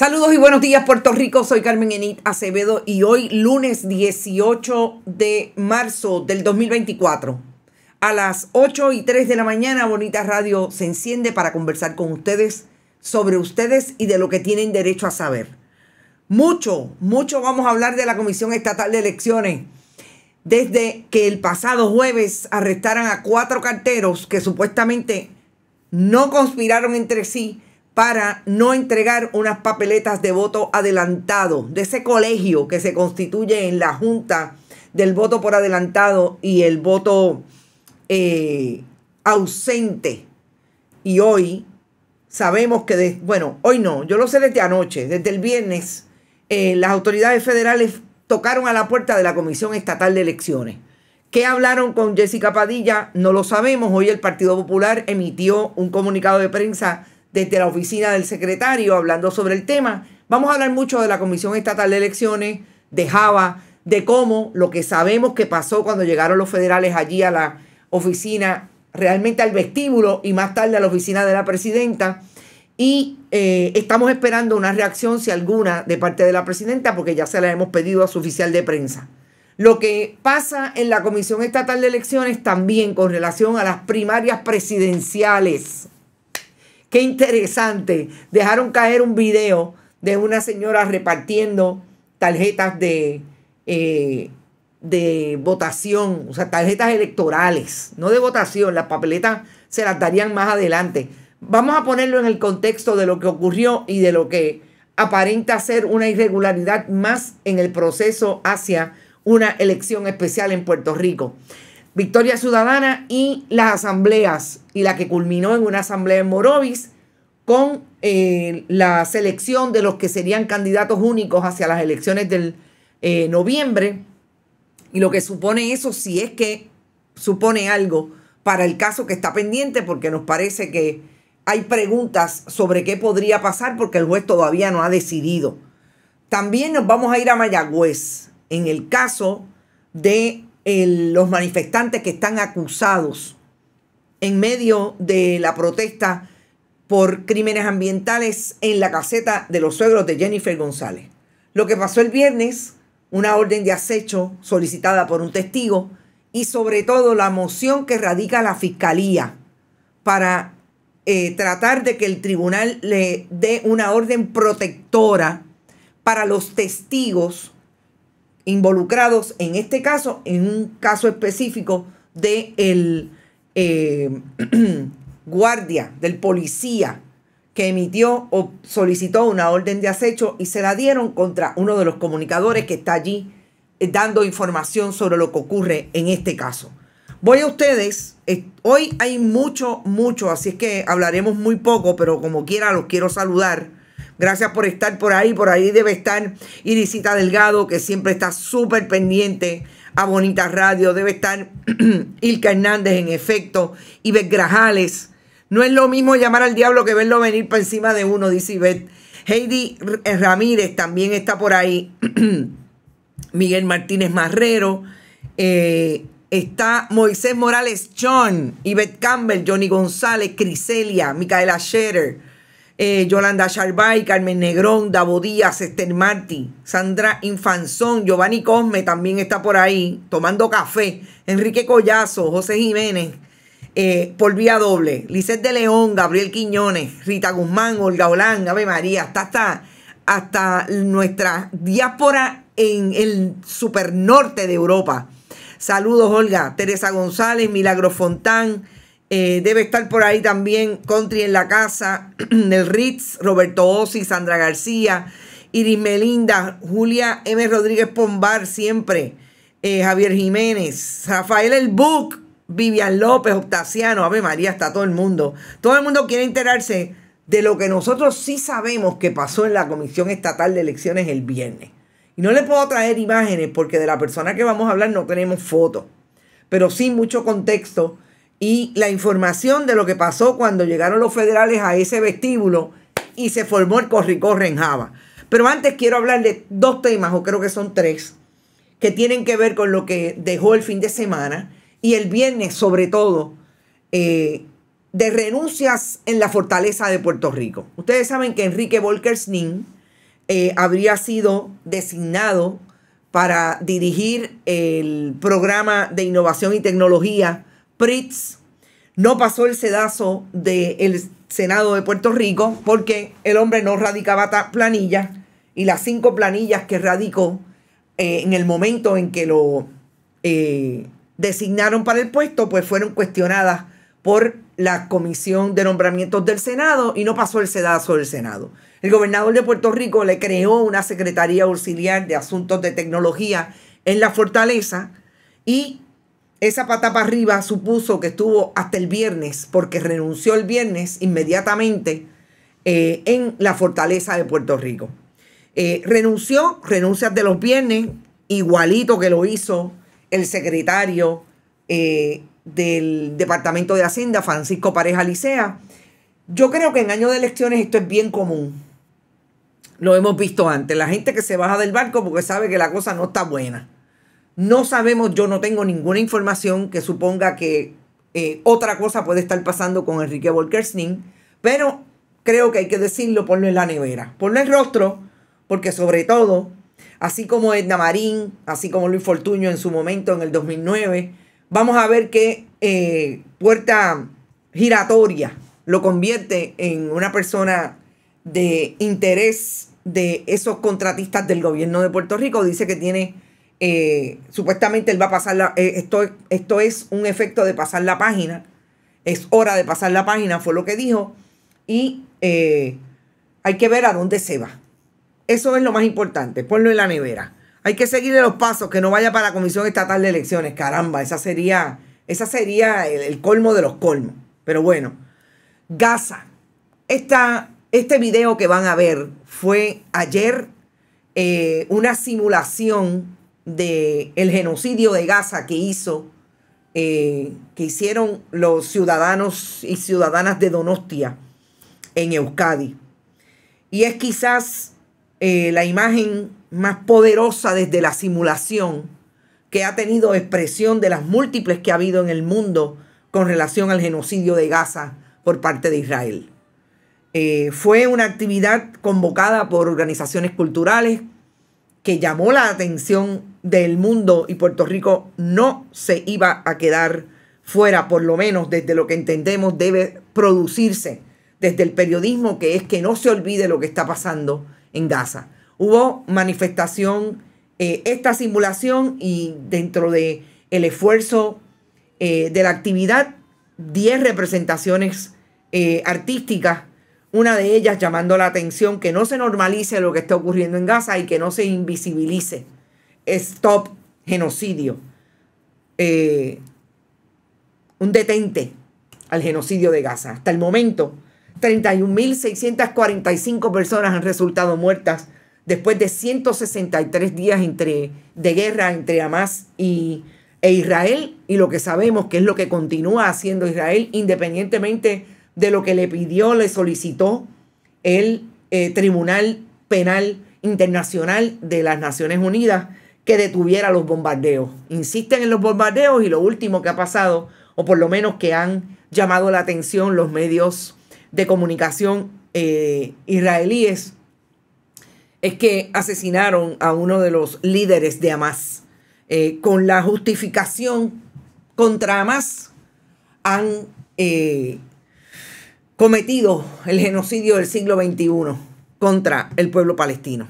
Saludos y buenos días Puerto Rico, soy Carmen Enid Acevedo y hoy lunes 18 de marzo del 2024 a las 8 y 3 de la mañana Bonita Radio se enciende para conversar con ustedes sobre ustedes y de lo que tienen derecho a saber. Mucho, mucho vamos a hablar de la Comisión Estatal de Elecciones. Desde que el pasado jueves arrestaron a cuatro carteros que supuestamente no conspiraron entre sí para no entregar unas papeletas de voto adelantado de ese colegio que se constituye en la Junta del voto por adelantado y el voto eh, ausente. Y hoy sabemos que, bueno, hoy no, yo lo sé desde anoche, desde el viernes, eh, las autoridades federales tocaron a la puerta de la Comisión Estatal de Elecciones. ¿Qué hablaron con Jessica Padilla? No lo sabemos. Hoy el Partido Popular emitió un comunicado de prensa desde la oficina del secretario hablando sobre el tema. Vamos a hablar mucho de la Comisión Estatal de Elecciones, de Java, de cómo lo que sabemos que pasó cuando llegaron los federales allí a la oficina, realmente al vestíbulo y más tarde a la oficina de la presidenta. Y eh, estamos esperando una reacción, si alguna, de parte de la presidenta, porque ya se la hemos pedido a su oficial de prensa. Lo que pasa en la Comisión Estatal de Elecciones también con relación a las primarias presidenciales. Qué interesante. Dejaron caer un video de una señora repartiendo tarjetas de, eh, de votación, o sea, tarjetas electorales, no de votación, las papeletas se las darían más adelante. Vamos a ponerlo en el contexto de lo que ocurrió y de lo que aparenta ser una irregularidad más en el proceso hacia una elección especial en Puerto Rico. Victoria Ciudadana y las asambleas, y la que culminó en una asamblea en Morovis con eh, la selección de los que serían candidatos únicos hacia las elecciones del eh, noviembre. Y lo que supone eso, si es que supone algo para el caso que está pendiente, porque nos parece que hay preguntas sobre qué podría pasar, porque el juez todavía no ha decidido. También nos vamos a ir a Mayagüez en el caso de los manifestantes que están acusados en medio de la protesta por crímenes ambientales en la caseta de los suegros de Jennifer González. Lo que pasó el viernes, una orden de acecho solicitada por un testigo y sobre todo la moción que radica la fiscalía para eh, tratar de que el tribunal le dé una orden protectora para los testigos involucrados en este caso, en un caso específico del eh, guardia, del policía que emitió o solicitó una orden de acecho y se la dieron contra uno de los comunicadores que está allí eh, dando información sobre lo que ocurre en este caso. Voy a ustedes, eh, hoy hay mucho, mucho, así es que hablaremos muy poco, pero como quiera los quiero saludar Gracias por estar por ahí. Por ahí debe estar Irisita Delgado, que siempre está súper pendiente a Bonita Radio. Debe estar Ilka Hernández en efecto. Ibet Grajales. No es lo mismo llamar al diablo que verlo venir por encima de uno, dice Ibet. Heidi Ramírez también está por ahí. Miguel Martínez Marrero. Eh, está Moisés Morales John, Yvette Campbell, Johnny González, Criselia, Micaela Scherer, eh, Yolanda Sharbay, Carmen Negrón, Davo Díaz, Esther Martí, Sandra Infanzón, Giovanni Cosme también está por ahí tomando café, Enrique Collazo, José Jiménez, eh, por vía doble, Lizeth de León, Gabriel Quiñones, Rita Guzmán, Olga Holán, Ave María, hasta, hasta, hasta nuestra diáspora en el norte de Europa. Saludos, Olga, Teresa González, Milagro Fontán, eh, debe estar por ahí también Country en la Casa, Nel Ritz, Roberto Ossi, Sandra García, Iris Melinda, Julia M. Rodríguez Pombar siempre, eh, Javier Jiménez, Rafael El Buc, Vivian López, Octaciano, Ave María, está todo el mundo. Todo el mundo quiere enterarse de lo que nosotros sí sabemos que pasó en la Comisión Estatal de Elecciones el viernes. Y no le puedo traer imágenes porque de la persona que vamos a hablar no tenemos fotos, pero sí mucho contexto y la información de lo que pasó cuando llegaron los federales a ese vestíbulo y se formó el corre-corre en Java. Pero antes quiero hablar de dos temas, o creo que son tres, que tienen que ver con lo que dejó el fin de semana y el viernes sobre todo, eh, de renuncias en la fortaleza de Puerto Rico. Ustedes saben que Enrique Volkersnin eh, habría sido designado para dirigir el programa de innovación y tecnología Pritz no pasó el sedazo del Senado de Puerto Rico porque el hombre no radicaba planillas y las cinco planillas que radicó eh, en el momento en que lo eh, designaron para el puesto, pues fueron cuestionadas por la Comisión de Nombramientos del Senado y no pasó el sedazo del Senado. El gobernador de Puerto Rico le creó una Secretaría Auxiliar de Asuntos de Tecnología en la Fortaleza y esa patapa arriba supuso que estuvo hasta el viernes, porque renunció el viernes inmediatamente eh, en la fortaleza de Puerto Rico. Eh, renunció, renuncia de los viernes, igualito que lo hizo el secretario eh, del Departamento de Hacienda, Francisco Pareja Licea. Yo creo que en año de elecciones esto es bien común. Lo hemos visto antes. La gente que se baja del barco porque sabe que la cosa no está buena. No sabemos, yo no tengo ninguna información que suponga que eh, otra cosa puede estar pasando con Enrique Volkersning, pero creo que hay que decirlo, ponlo en la nevera, ponlo el rostro, porque sobre todo, así como Edna Marín, así como Luis Fortuño en su momento en el 2009, vamos a ver qué eh, puerta giratoria lo convierte en una persona de interés de esos contratistas del gobierno de Puerto Rico. Dice que tiene eh, supuestamente él va a pasar la, eh, esto, esto es un efecto de pasar la página, es hora de pasar la página, fue lo que dijo, y eh, hay que ver a dónde se va. Eso es lo más importante, ponlo en la nevera. Hay que seguirle los pasos, que no vaya para la Comisión Estatal de Elecciones, caramba, esa sería, esa sería el, colmo de los colmos. Pero bueno, Gaza, este video que van a ver fue ayer una simulación del genocidio de Gaza que hizo, eh, que hicieron los ciudadanos y ciudadanas de Donostia en Euskadi. Y es quizás eh, la imagen más poderosa desde la simulación que ha tenido expresión de las múltiples que ha habido en el mundo con relación al genocidio de Gaza por parte de Israel. Eh, fue una actividad convocada por organizaciones culturales que llamó la atención del mundo y Puerto Rico no se iba a quedar fuera, por lo menos desde lo que entendemos debe producirse desde el periodismo, que es que no se olvide lo que está pasando en Gaza. Hubo manifestación, eh, esta simulación y dentro de el esfuerzo eh, de la actividad, 10 representaciones eh, artísticas, una de ellas llamando la atención que no se normalice lo que está ocurriendo en Gaza y que no se invisibilice stop genocidio, eh, un detente al genocidio de Gaza. Hasta el momento, 31.645 personas han resultado muertas después de 163 días de guerra entre Hamas y, e Israel y lo que sabemos que es lo que continúa haciendo Israel independientemente de lo que le pidió, le solicitó el eh, Tribunal Penal Internacional de las Naciones Unidas que detuviera los bombardeos. Insisten en los bombardeos y lo último que ha pasado, o por lo menos que han llamado la atención los medios de comunicación eh, israelíes, es que asesinaron a uno de los líderes de Hamas. Eh, con la justificación contra Hamas, han eh, cometido el genocidio del siglo XXI contra el pueblo palestino.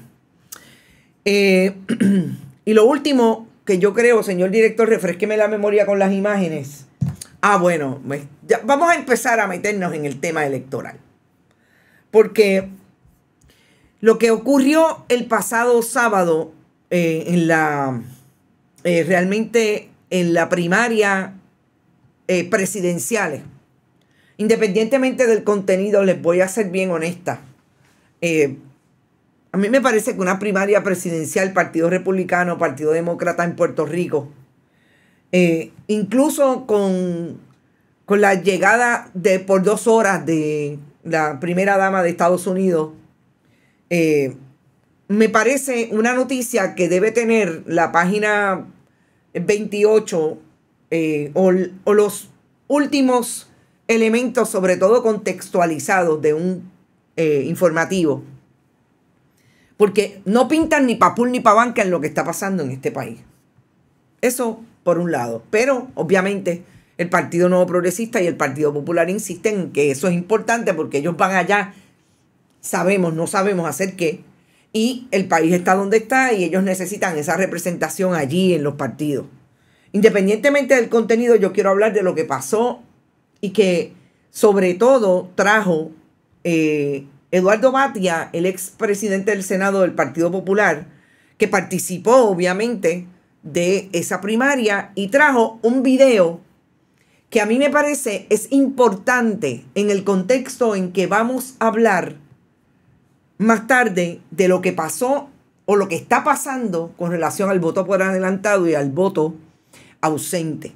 Eh, Y lo último que yo creo, señor director, refresqueme la memoria con las imágenes. Ah, bueno, pues, vamos a empezar a meternos en el tema electoral. Porque lo que ocurrió el pasado sábado eh, en la eh, realmente en la primaria eh, presidencial, independientemente del contenido, les voy a ser bien honesta. A mí me parece que una primaria presidencial, Partido Republicano, Partido Demócrata en Puerto Rico, eh, incluso con, la llegada de por dos horas de la primera dama de Estados Unidos, eh, me parece una noticia que debe tener la página 28 eh, o, o, los últimos elementos, sobre todo contextualizados de un informativo porque no pintan ni papul ni pavanca en lo que está pasando en este país. Eso por un lado. Pero obviamente el Partido Nuevo Progresista y el Partido Popular insisten en que eso es importante porque ellos van allá, sabemos, no sabemos hacer qué. Y el país está donde está y ellos necesitan esa representación allí en los partidos. Independientemente del contenido, yo quiero hablar de lo que pasó y que sobre todo trajo eh, Eduardo Batia, el expresidente del Senado del Partido Popular, que participó obviamente de esa primaria y trajo un video que a mí me parece es importante en el contexto en que vamos a hablar más tarde de lo que pasó o lo que está pasando con relación al voto por adelantado y al voto ausente.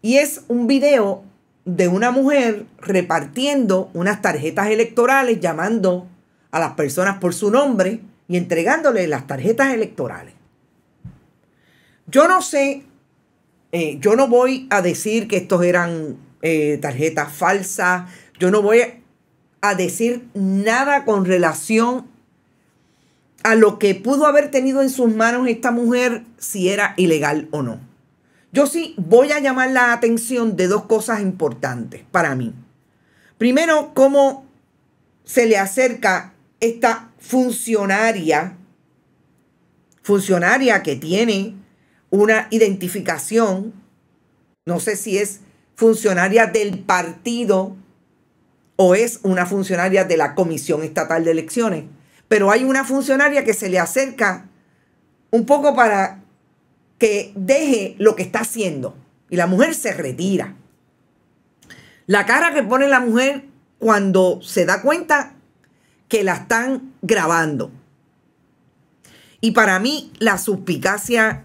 Y es un video de una mujer repartiendo unas tarjetas electorales, llamando a las personas por su nombre y entregándole las tarjetas electorales. Yo no sé, eh, yo no voy a decir que estos eran eh, tarjetas falsas, yo no voy a decir nada con relación a lo que pudo haber tenido en sus manos esta mujer si era ilegal o no. Yo sí voy a llamar la atención de dos cosas importantes para mí. Primero, cómo se le acerca esta funcionaria, funcionaria que tiene una identificación, no sé si es funcionaria del partido o es una funcionaria de la Comisión Estatal de Elecciones, pero hay una funcionaria que se le acerca un poco para que deje lo que está haciendo. Y la mujer se retira. La cara que pone la mujer cuando se da cuenta que la están grabando. Y para mí la suspicacia,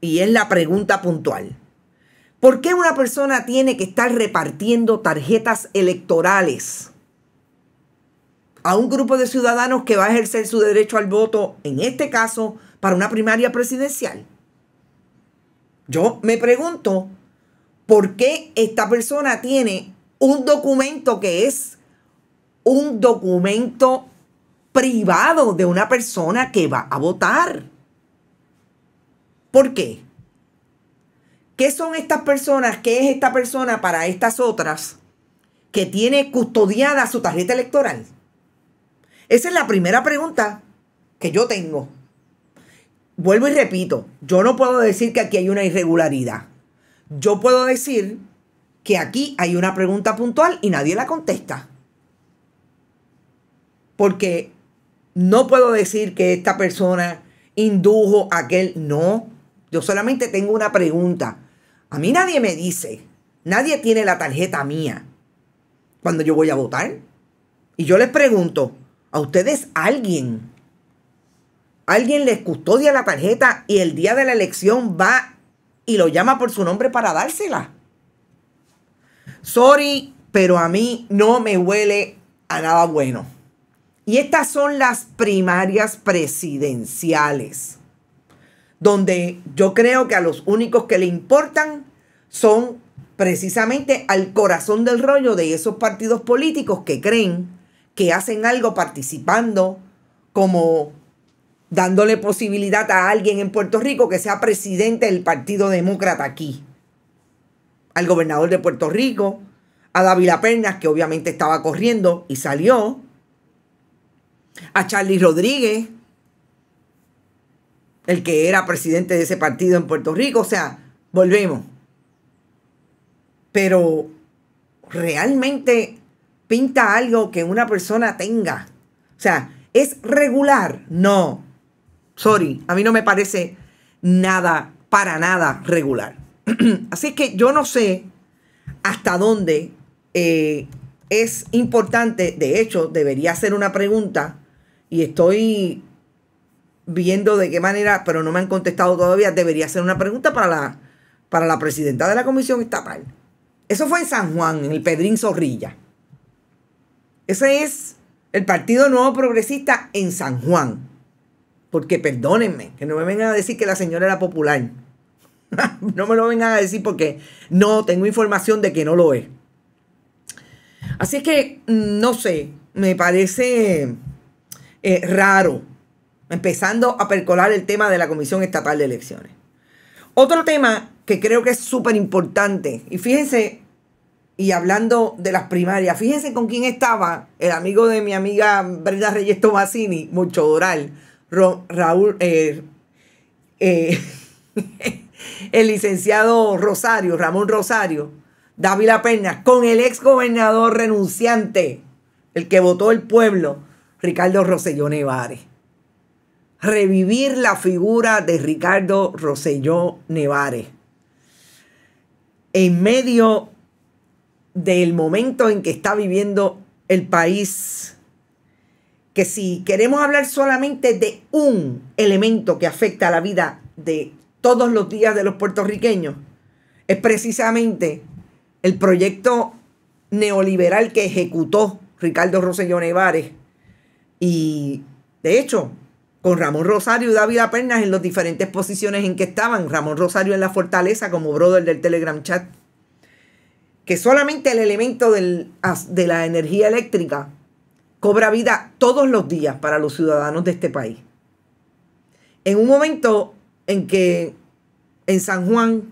y es la pregunta puntual, ¿por qué una persona tiene que estar repartiendo tarjetas electorales a un grupo de ciudadanos que va a ejercer su derecho al voto, en este caso, para una primaria presidencial? Yo me pregunto por qué esta persona tiene un documento que es un documento privado de una persona que va a votar. ¿Por qué? ¿Qué son estas personas? ¿Qué es esta persona para estas otras que tiene custodiada su tarjeta electoral? Esa es la primera pregunta que yo tengo vuelvo y repito, yo no puedo decir que aquí hay una irregularidad. Yo puedo decir que aquí hay una pregunta puntual y nadie la contesta. Porque no puedo decir que esta persona indujo aquel. No, yo solamente tengo una pregunta. A mí nadie me dice, nadie tiene la tarjeta mía cuando yo voy a votar. Y yo les pregunto, ¿a ustedes alguien alguien les custodia la tarjeta y el día de la elección va y lo llama por su nombre para dársela. Sorry, pero a mí no me huele a nada bueno. Y estas son las primarias presidenciales, donde yo creo que a los únicos que le importan son precisamente al corazón del rollo de esos partidos políticos que creen que hacen algo participando como dándole posibilidad a alguien en Puerto Rico que sea presidente del Partido Demócrata aquí. Al gobernador de Puerto Rico, a Dávila Pernas, que obviamente estaba corriendo y salió, a Charlie Rodríguez, el que era presidente de ese partido en Puerto Rico, o sea, volvemos. Pero realmente pinta algo que una persona tenga. O sea, ¿es regular? No. Sorry, a mí no me parece nada, para nada regular. Así que yo no sé hasta dónde eh, es importante, de hecho, debería hacer una pregunta y estoy viendo de qué manera, pero no me han contestado todavía, debería hacer una pregunta para la, para la presidenta de la comisión estatal. Eso fue en San Juan, en el Pedrín Zorrilla. Ese es el Partido Nuevo Progresista en San Juan. Porque perdónenme, que no me vengan a decir que la señora era popular. no me lo vengan a decir porque no tengo información de que no lo es. Así es que, mm, no sé, me parece eh, raro, empezando a percolar el tema de la Comisión Estatal de Elecciones. Otro tema que creo que es súper importante, y fíjense, y hablando de las primarias, fíjense con quién estaba el amigo de mi amiga Brenda Reyes Tomasini, Mucho Doral Raúl, eh, eh, el licenciado Rosario, Ramón Rosario, Dávila Pernas, con el ex gobernador renunciante, el que votó el pueblo, Ricardo Roselló Nevares. Revivir la figura de Ricardo Roselló Nevares. En medio del momento en que está viviendo el país que si queremos hablar solamente de un elemento que afecta a la vida de todos los días de los puertorriqueños, es precisamente el proyecto neoliberal que ejecutó Ricardo Rosselló Evarez. y, de hecho, con Ramón Rosario y David Apernas en las diferentes posiciones en que estaban, Ramón Rosario en la fortaleza como brother del Telegram chat, que solamente el elemento de la energía eléctrica cobra vida todos los días para los ciudadanos de este país. En un momento en que en San Juan,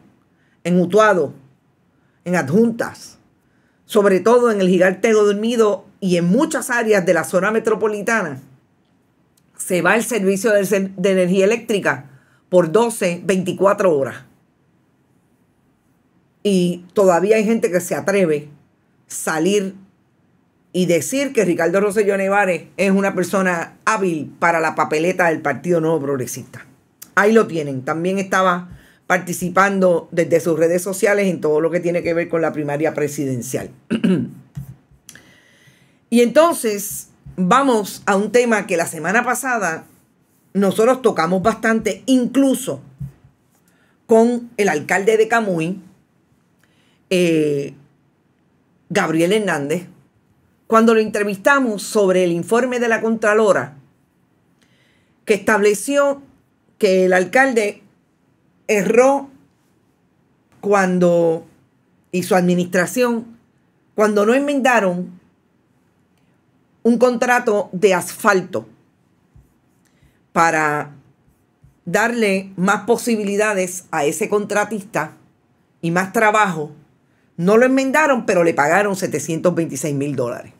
en Utuado, en Adjuntas, sobre todo en el Gigante Dormido y en muchas áreas de la zona metropolitana, se va el servicio de energía eléctrica por 12, 24 horas. Y todavía hay gente que se atreve a salir y decir que Ricardo Rosselló Nevares es una persona hábil para la papeleta del Partido Nuevo Progresista. Ahí lo tienen. También estaba participando desde sus redes sociales en todo lo que tiene que ver con la primaria presidencial. y entonces vamos a un tema que la semana pasada nosotros tocamos bastante, incluso con el alcalde de Camuy, eh, Gabriel Hernández, cuando lo entrevistamos sobre el informe de la Contralora, que estableció que el alcalde erró cuando, y su administración, cuando no enmendaron un contrato de asfalto para darle más posibilidades a ese contratista y más trabajo. No lo enmendaron, pero le pagaron 726 mil dólares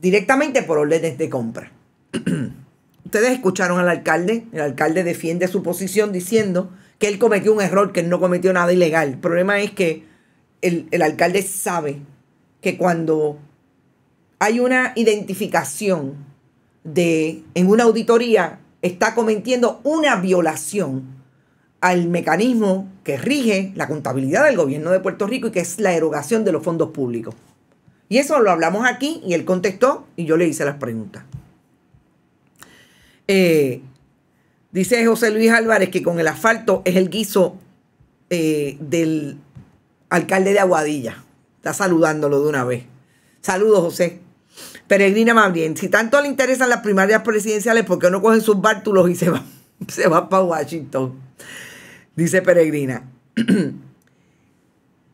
directamente por órdenes de compra. Ustedes escucharon al alcalde, el alcalde defiende su posición diciendo que él cometió un error, que él no cometió nada ilegal. El problema es que el, el alcalde sabe que cuando hay una identificación de, en una auditoría, está cometiendo una violación al mecanismo que rige la contabilidad del gobierno de Puerto Rico y que es la erogación de los fondos públicos. Y eso lo hablamos aquí y él contestó y yo le hice las preguntas. Eh, dice José Luis Álvarez que con el asfalto es el guiso eh, del alcalde de Aguadilla. Está saludándolo de una vez. Saludos, José. Peregrina Mabrien, si tanto le interesan las primarias presidenciales, ¿por qué no cogen sus bártulos y se va, se va para Washington? Dice Peregrina.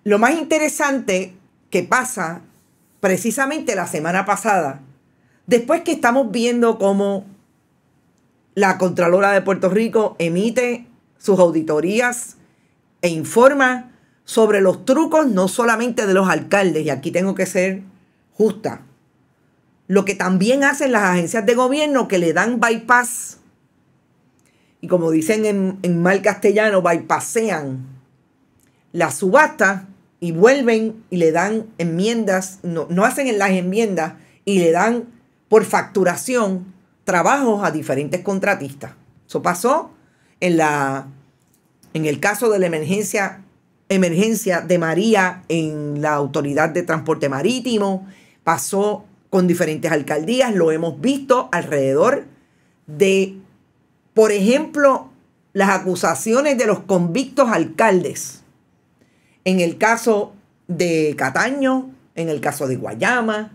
Lo más interesante que pasa precisamente la semana pasada, después que estamos viendo cómo la Contralora de Puerto Rico emite sus auditorías e informa sobre los trucos no solamente de los alcaldes, y aquí tengo que ser justa, lo que también hacen las agencias de gobierno que le dan bypass, y como dicen en, mal castellano, bypassean la subasta y vuelven y le dan enmiendas, no, no hacen las enmiendas y le dan por facturación trabajos a diferentes contratistas. Eso pasó en, la, en el caso de la emergencia, emergencia de María en la Autoridad de Transporte Marítimo, pasó con diferentes alcaldías, lo hemos visto alrededor de, por ejemplo, las acusaciones de los convictos alcaldes en el caso de Cataño, en el caso de Guayama.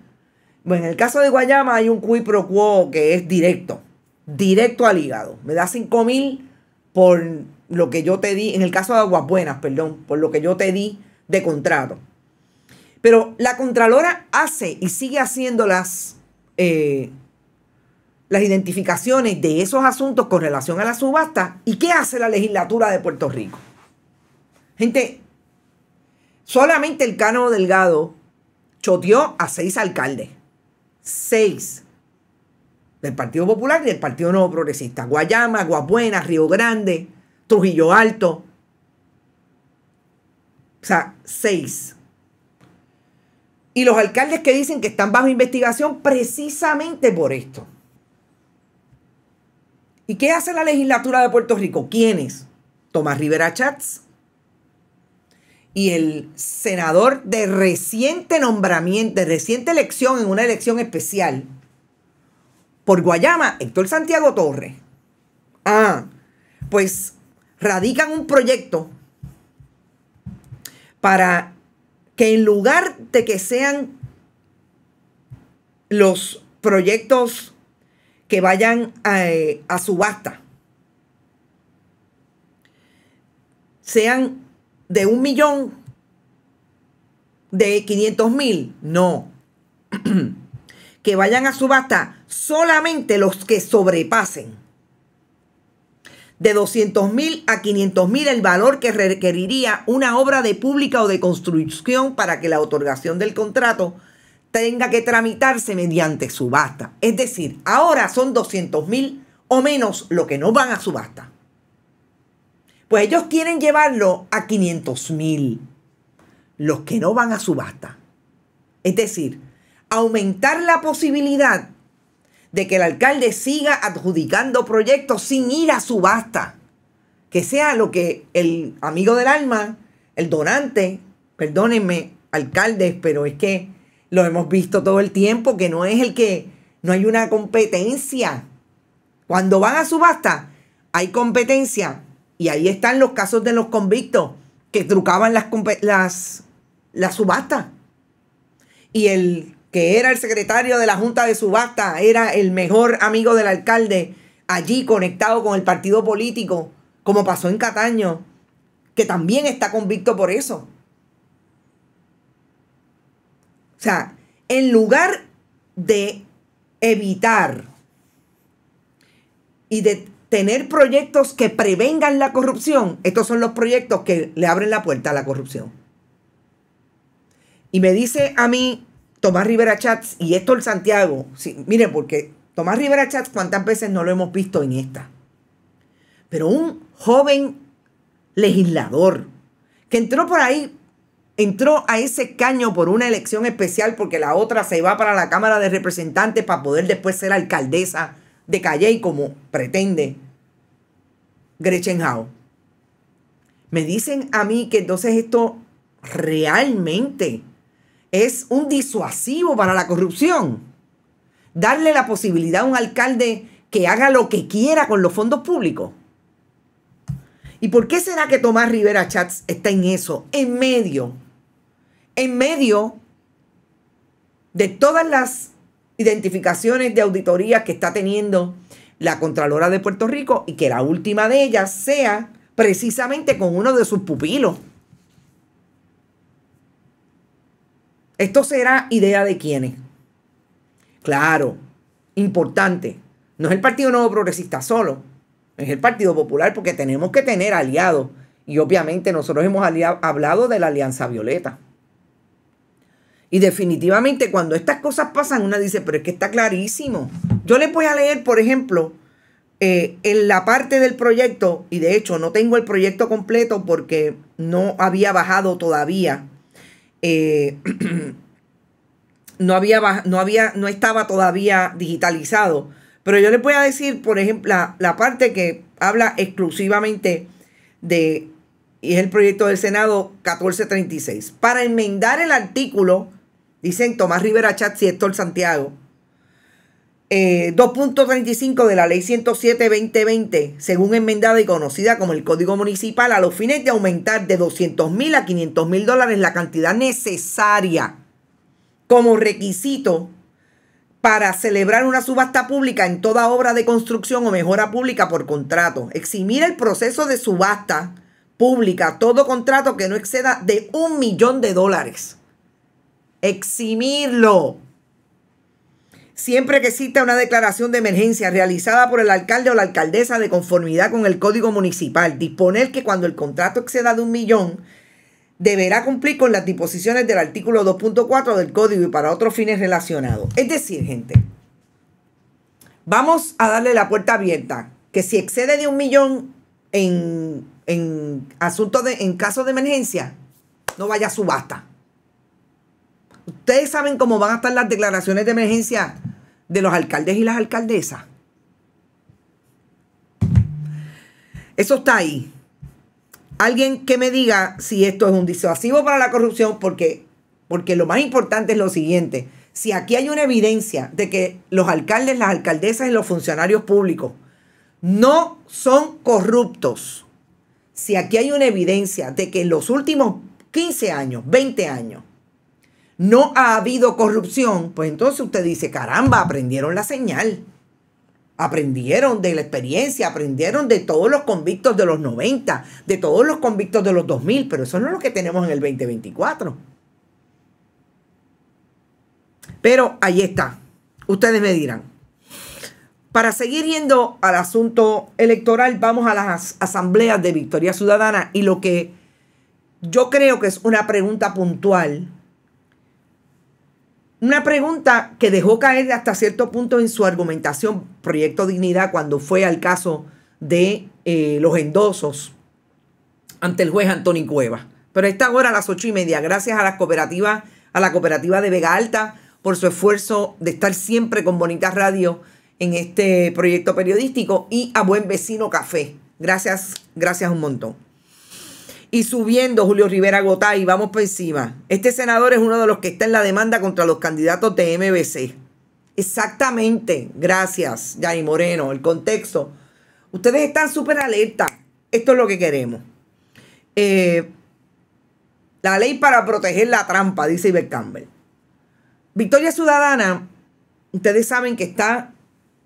Bueno, pues en el caso de Guayama hay un cui pro quo que es directo, directo al hígado. Me da 5 mil por lo que yo te di, en el caso de Aguas Buenas, perdón, por lo que yo te di de contrato. Pero la Contralora hace y sigue haciendo las, eh, las identificaciones de esos asuntos con relación a la subasta. ¿Y qué hace la legislatura de Puerto Rico? Gente, Solamente el Cano Delgado choteó a seis alcaldes. Seis. Del Partido Popular y del Partido Nuevo Progresista. Guayama, Guabuena, Río Grande, Trujillo Alto. O sea, seis. Y los alcaldes que dicen que están bajo investigación precisamente por esto. ¿Y qué hace la legislatura de Puerto Rico? ¿Quiénes? Tomás Rivera Chats, y el senador de reciente nombramiento, de reciente elección en una elección especial por Guayama, Héctor Santiago Torres. Ah, pues radican un proyecto para que en lugar de que sean los proyectos que vayan a, eh, a subasta, sean de un millón, de 500 mil, no. que vayan a subasta solamente los que sobrepasen. De 200 mil a 500 mil el valor que requeriría una obra de pública o de construcción para que la otorgación del contrato tenga que tramitarse mediante subasta. Es decir, ahora son 200 mil o menos lo que no van a subasta. Pues ellos quieren llevarlo a 500 mil, los que no van a subasta. Es decir, aumentar la posibilidad de que el alcalde siga adjudicando proyectos sin ir a subasta. Que sea lo que el amigo del alma, el donante, perdónenme, alcaldes, pero es que lo hemos visto todo el tiempo, que no es el que no hay una competencia. Cuando van a subasta, hay competencia y ahí están los casos de los convictos que trucaban las, las, subastas. Y el que era el secretario de la Junta de Subasta era el mejor amigo del alcalde allí conectado con el partido político, como pasó en Cataño, que también está convicto por eso. O sea, en lugar de evitar y de tener proyectos que prevengan la corrupción, estos son los proyectos que le abren la puerta a la corrupción. Y me dice a mí Tomás Rivera Chats y el Santiago, Mire, miren, porque Tomás Rivera Chats cuántas veces no lo hemos visto en esta. Pero un joven legislador que entró por ahí, entró a ese caño por una elección especial porque la otra se va para la Cámara de Representantes para poder después ser alcaldesa de Calle como pretende Gretchen Me dicen a mí que entonces esto realmente es un disuasivo para la corrupción. Darle la posibilidad a un alcalde que haga lo que quiera con los fondos públicos. ¿Y por qué será que Tomás Rivera Chats está en eso? En medio. En medio de todas las identificaciones de auditorías que está teniendo la Contralora de Puerto Rico y que la última de ellas sea precisamente con uno de sus pupilos. Esto será idea de quiénes. Claro, importante. No es el Partido Nuevo Progresista solo, es el Partido Popular porque tenemos que tener aliados. Y obviamente nosotros hemos hablado de la Alianza Violeta. Y definitivamente cuando estas cosas pasan, una dice, pero es que está clarísimo. Yo le voy a leer, por ejemplo, eh, en la parte del proyecto, y de hecho no tengo el proyecto completo porque no había bajado todavía. Eh, no, había, no, había, no estaba todavía digitalizado. Pero yo le voy a decir, por ejemplo, la, la parte que habla exclusivamente de, y es el proyecto del Senado 1436, para enmendar el artículo Dicen Tomás Rivera Chávez y Héctor Santiago. 2.35 eh, de la Ley 107-2020, según enmendada y conocida como el Código Municipal, a los fines de aumentar de 200 mil a 500 mil dólares la cantidad necesaria como requisito para celebrar una subasta pública en toda obra de construcción o mejora pública por contrato. Eximir el proceso de subasta pública todo contrato que no exceda de un millón de dólares. Eximirlo. Siempre que exista una declaración de emergencia realizada por el alcalde o la alcaldesa de conformidad con el código municipal, disponer que cuando el contrato exceda de un millón, deberá cumplir con las disposiciones del artículo 2.4 del código y para otros fines relacionados. Es decir, gente, vamos a darle la puerta abierta, que si excede de un millón en, en asuntos de, en caso de emergencia, no vaya a subasta. Ustedes saben cómo van a estar las declaraciones de emergencia de los alcaldes y las alcaldesas. Eso está ahí. Alguien que me diga si esto es un disuasivo para la corrupción, porque, porque lo más importante es lo siguiente. Si aquí hay una evidencia de que los alcaldes, las alcaldesas y los funcionarios públicos no son corruptos, si aquí hay una evidencia de que en los últimos 15 años, 20 años, no ha habido corrupción, pues entonces usted dice, caramba, aprendieron la señal. Aprendieron de la experiencia, aprendieron de todos los convictos de los 90, de todos los convictos de los 2000, pero eso no es lo que tenemos en el 2024. Pero ahí está. Ustedes me dirán. Para seguir yendo al asunto electoral, vamos a las asambleas de Victoria Ciudadana y lo que yo creo que es una pregunta puntual una pregunta que dejó caer hasta cierto punto en su argumentación Proyecto Dignidad cuando fue al caso de eh, los endosos ante el juez Antonio Cueva. Pero está ahora a las ocho y media, gracias a las cooperativas, a la cooperativa de Vega Alta por su esfuerzo de estar siempre con Bonitas Radio en este proyecto periodístico y a Buen Vecino Café. Gracias, gracias un montón y subiendo Julio Rivera y vamos por encima. Este senador es uno de los que está en la demanda contra los candidatos de MBC. Exactamente, gracias, Yanny Moreno, el contexto. Ustedes están súper alerta, esto es lo que queremos. Eh, la ley para proteger la trampa, dice Iber Campbell. Victoria Ciudadana, ustedes saben que está,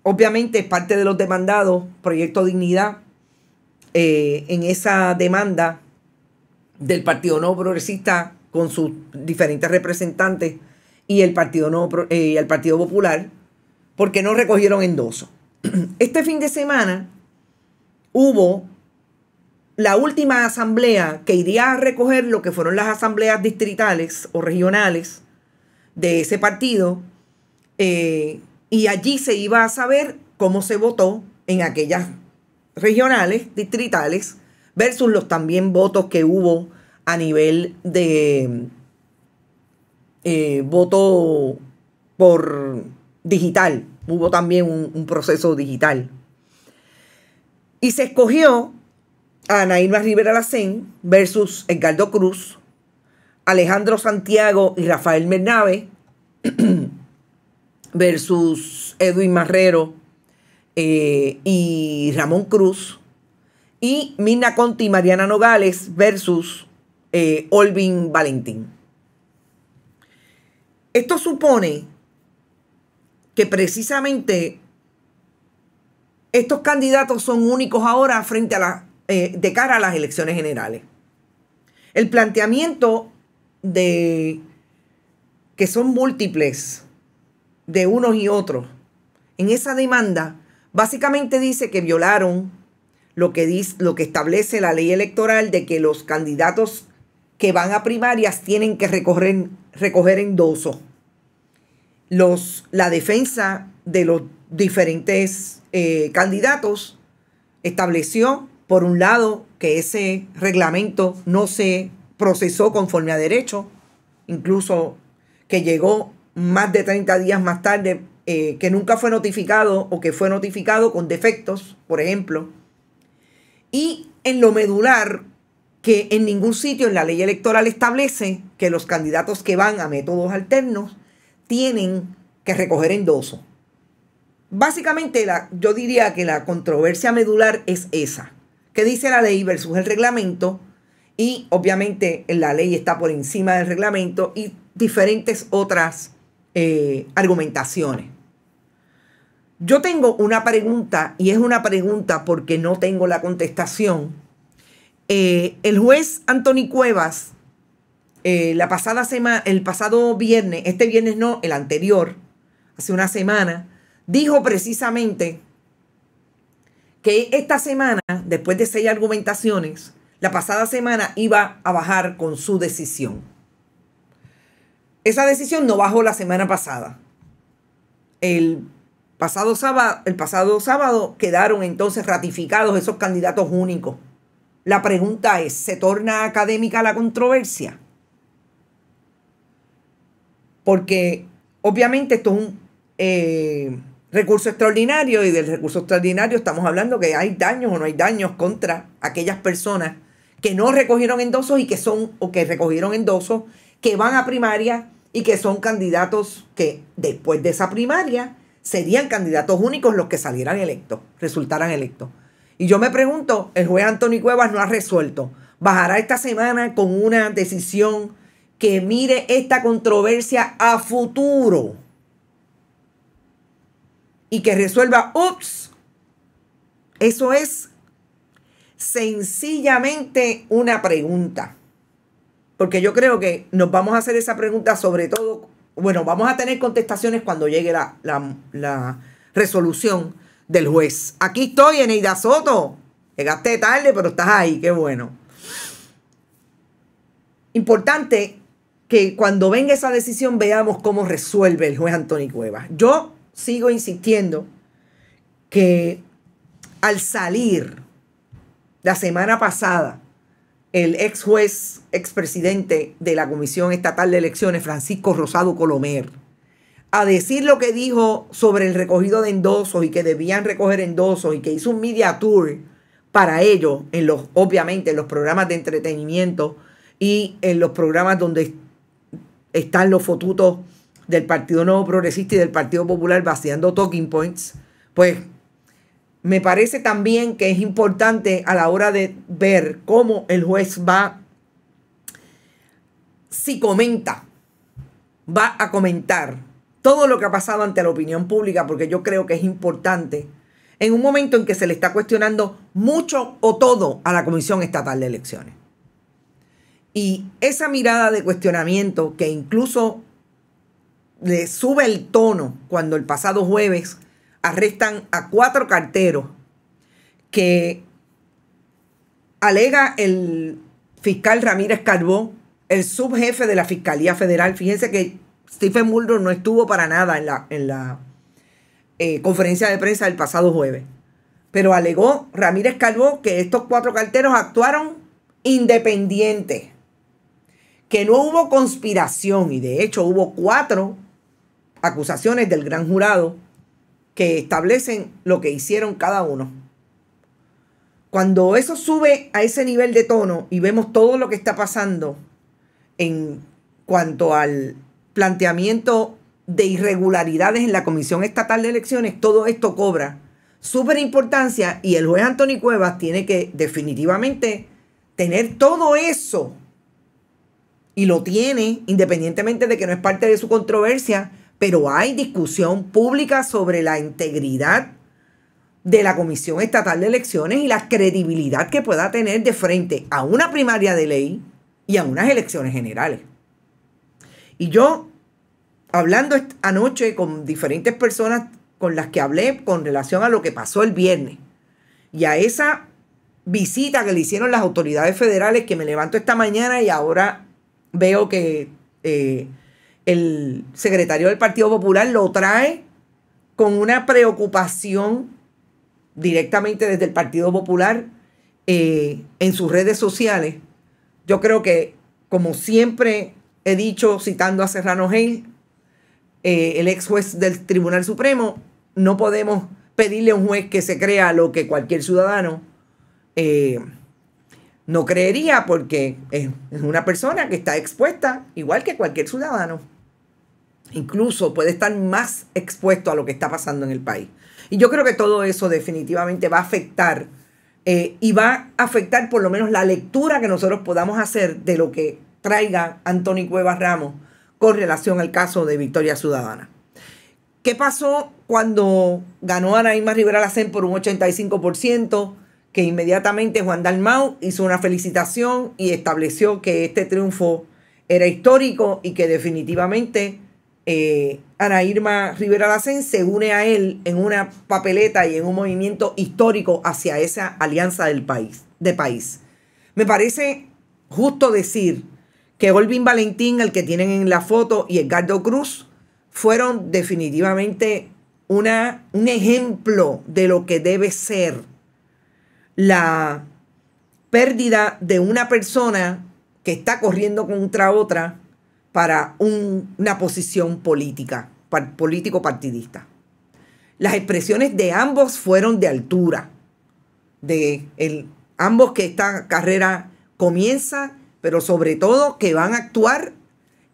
obviamente, parte de los demandados, Proyecto Dignidad, eh, en esa demanda del Partido No Progresista con sus diferentes representantes y el Partido, eh, el Partido Popular, porque no recogieron endoso. Este fin de semana hubo la última asamblea que iría a recoger lo que fueron las asambleas distritales o regionales de ese partido, eh, y allí se iba a saber cómo se votó en aquellas regionales, distritales, versus los también votos que hubo a nivel de eh, voto por digital. Hubo también un, proceso digital. Y se escogió a Naima Rivera Lacén versus Edgardo Cruz, Alejandro Santiago y Rafael Mernave versus Edwin Marrero eh, y Ramón Cruz y Mirna Conti y Mariana Nogales versus eh, Olvin Valentín. Esto supone que precisamente estos candidatos son únicos ahora frente a la, eh, de cara a las elecciones generales. El planteamiento de que son múltiples de unos y otros en esa demanda básicamente dice que violaron lo que, lo que establece la ley electoral de que los candidatos que van a primarias tienen que recorrer, recoger endosos. Los, la defensa de los diferentes eh, candidatos estableció, por un lado, que ese reglamento no se procesó conforme a derecho, incluso que llegó más de 30 días más tarde, eh, que nunca fue notificado o que fue notificado con defectos, por ejemplo y en lo medular que en ningún sitio en la ley electoral establece que los candidatos que van a métodos alternos tienen que recoger endoso. Básicamente yo diría que la controversia medular es esa, que dice la ley versus el reglamento y obviamente la ley está por encima del reglamento y diferentes otras eh, argumentaciones. Yo tengo una pregunta y es una pregunta porque no tengo la contestación. Eh, el juez Anthony Cuevas, eh, la pasada semana, el pasado viernes, este viernes no, el anterior, hace una semana, dijo precisamente que esta semana, después de seis argumentaciones, la pasada semana iba a bajar con su decisión. Esa decisión no bajó la semana pasada. El Pasado el pasado sábado quedaron entonces ratificados esos candidatos únicos. La pregunta es, ¿se torna académica la controversia? Porque obviamente esto es un eh, recurso extraordinario y del recurso extraordinario estamos hablando que hay daños o no hay daños contra aquellas personas que no recogieron endosos y que son, o que recogieron endosos, que van a primaria y que son candidatos que después de esa primaria serían candidatos únicos los que salieran electos, resultaran electos. Y yo me pregunto, el juez Antonio Cuevas no ha resuelto. ¿Bajará esta semana con una decisión que mire esta controversia a futuro? Y que resuelva, ups, eso es sencillamente una pregunta. Porque yo creo que nos vamos a hacer esa pregunta sobre todo bueno, vamos a tener contestaciones cuando llegue la, resolución del juez. Aquí estoy, Eneida Soto. Llegaste tarde, pero estás ahí, qué bueno. Importante que cuando venga esa decisión veamos cómo resuelve el juez Antonio Cuevas. Yo sigo insistiendo que al salir la semana pasada el ex juez, expresidente de la Comisión Estatal de Elecciones, Francisco Rosado Colomer, a decir lo que dijo sobre el recogido de endosos y que debían recoger endosos y que hizo un media tour para ello, en los, obviamente, en los programas de entretenimiento y en los programas donde están los fotutos del Partido Nuevo Progresista y del Partido Popular vaciando talking points, pues me parece también que es importante a la hora de ver cómo el juez va, si comenta, va a comentar todo lo que ha pasado ante la opinión pública, porque yo creo que es importante en un momento en que se le está cuestionando mucho o todo a la Comisión Estatal de Elecciones. Y esa mirada de cuestionamiento que incluso le sube el tono cuando el pasado jueves arrestan a cuatro carteros que alega el fiscal Ramírez Calvo, el subjefe de la Fiscalía Federal. Fíjense que Stephen Mulder no estuvo para nada en la, en la eh, conferencia de prensa del pasado jueves. Pero alegó Ramírez Calvo que estos cuatro carteros actuaron independientes, que no hubo conspiración y de hecho hubo cuatro acusaciones del gran jurado que establecen lo que hicieron cada uno. Cuando eso sube a ese nivel de tono y vemos todo lo que está pasando en cuanto al planteamiento de irregularidades en la Comisión Estatal de Elecciones, todo esto cobra súper importancia y el juez Antonio Cuevas tiene que definitivamente tener todo eso y lo tiene independientemente de que no es parte de su controversia, pero hay discusión pública sobre la integridad de la Comisión Estatal de Elecciones y la credibilidad que pueda tener de frente a una primaria de ley y a unas elecciones generales. Y yo, hablando anoche con diferentes personas con las que hablé con relación a lo que pasó el viernes y a esa visita que le hicieron las autoridades federales que me levanto esta mañana y ahora veo que eh, el secretario del Partido Popular lo trae con una preocupación directamente desde el Partido Popular eh, en sus redes sociales. Yo creo que, como siempre he dicho, citando a Serrano Gil, eh, el ex juez del Tribunal Supremo, no podemos pedirle a un juez que se crea lo que cualquier ciudadano eh, no creería porque es una persona que está expuesta igual que cualquier ciudadano incluso puede estar más expuesto a lo que está pasando en el país. Y yo creo que todo eso definitivamente va a afectar eh, y va a afectar por lo menos la lectura que nosotros podamos hacer de lo que traiga Antonio Cuevas Ramos con relación al caso de Victoria Ciudadana. ¿Qué pasó cuando ganó Anaíma Rivera CEN por un 85%? Que inmediatamente Juan Dalmau hizo una felicitación y estableció que este triunfo era histórico y que definitivamente eh, Ana Irma Rivera Lacen se une a él en una papeleta y en un movimiento histórico hacia esa alianza del país, de país. Me parece justo decir que Olvin Valentín, el que tienen en la foto, y Edgardo Cruz fueron definitivamente una, un ejemplo de lo que debe ser la pérdida de una persona que está corriendo contra otra para una posición política, político partidista. Las expresiones de ambos fueron de altura, de ambos que esta carrera comienza, pero sobre todo que van a actuar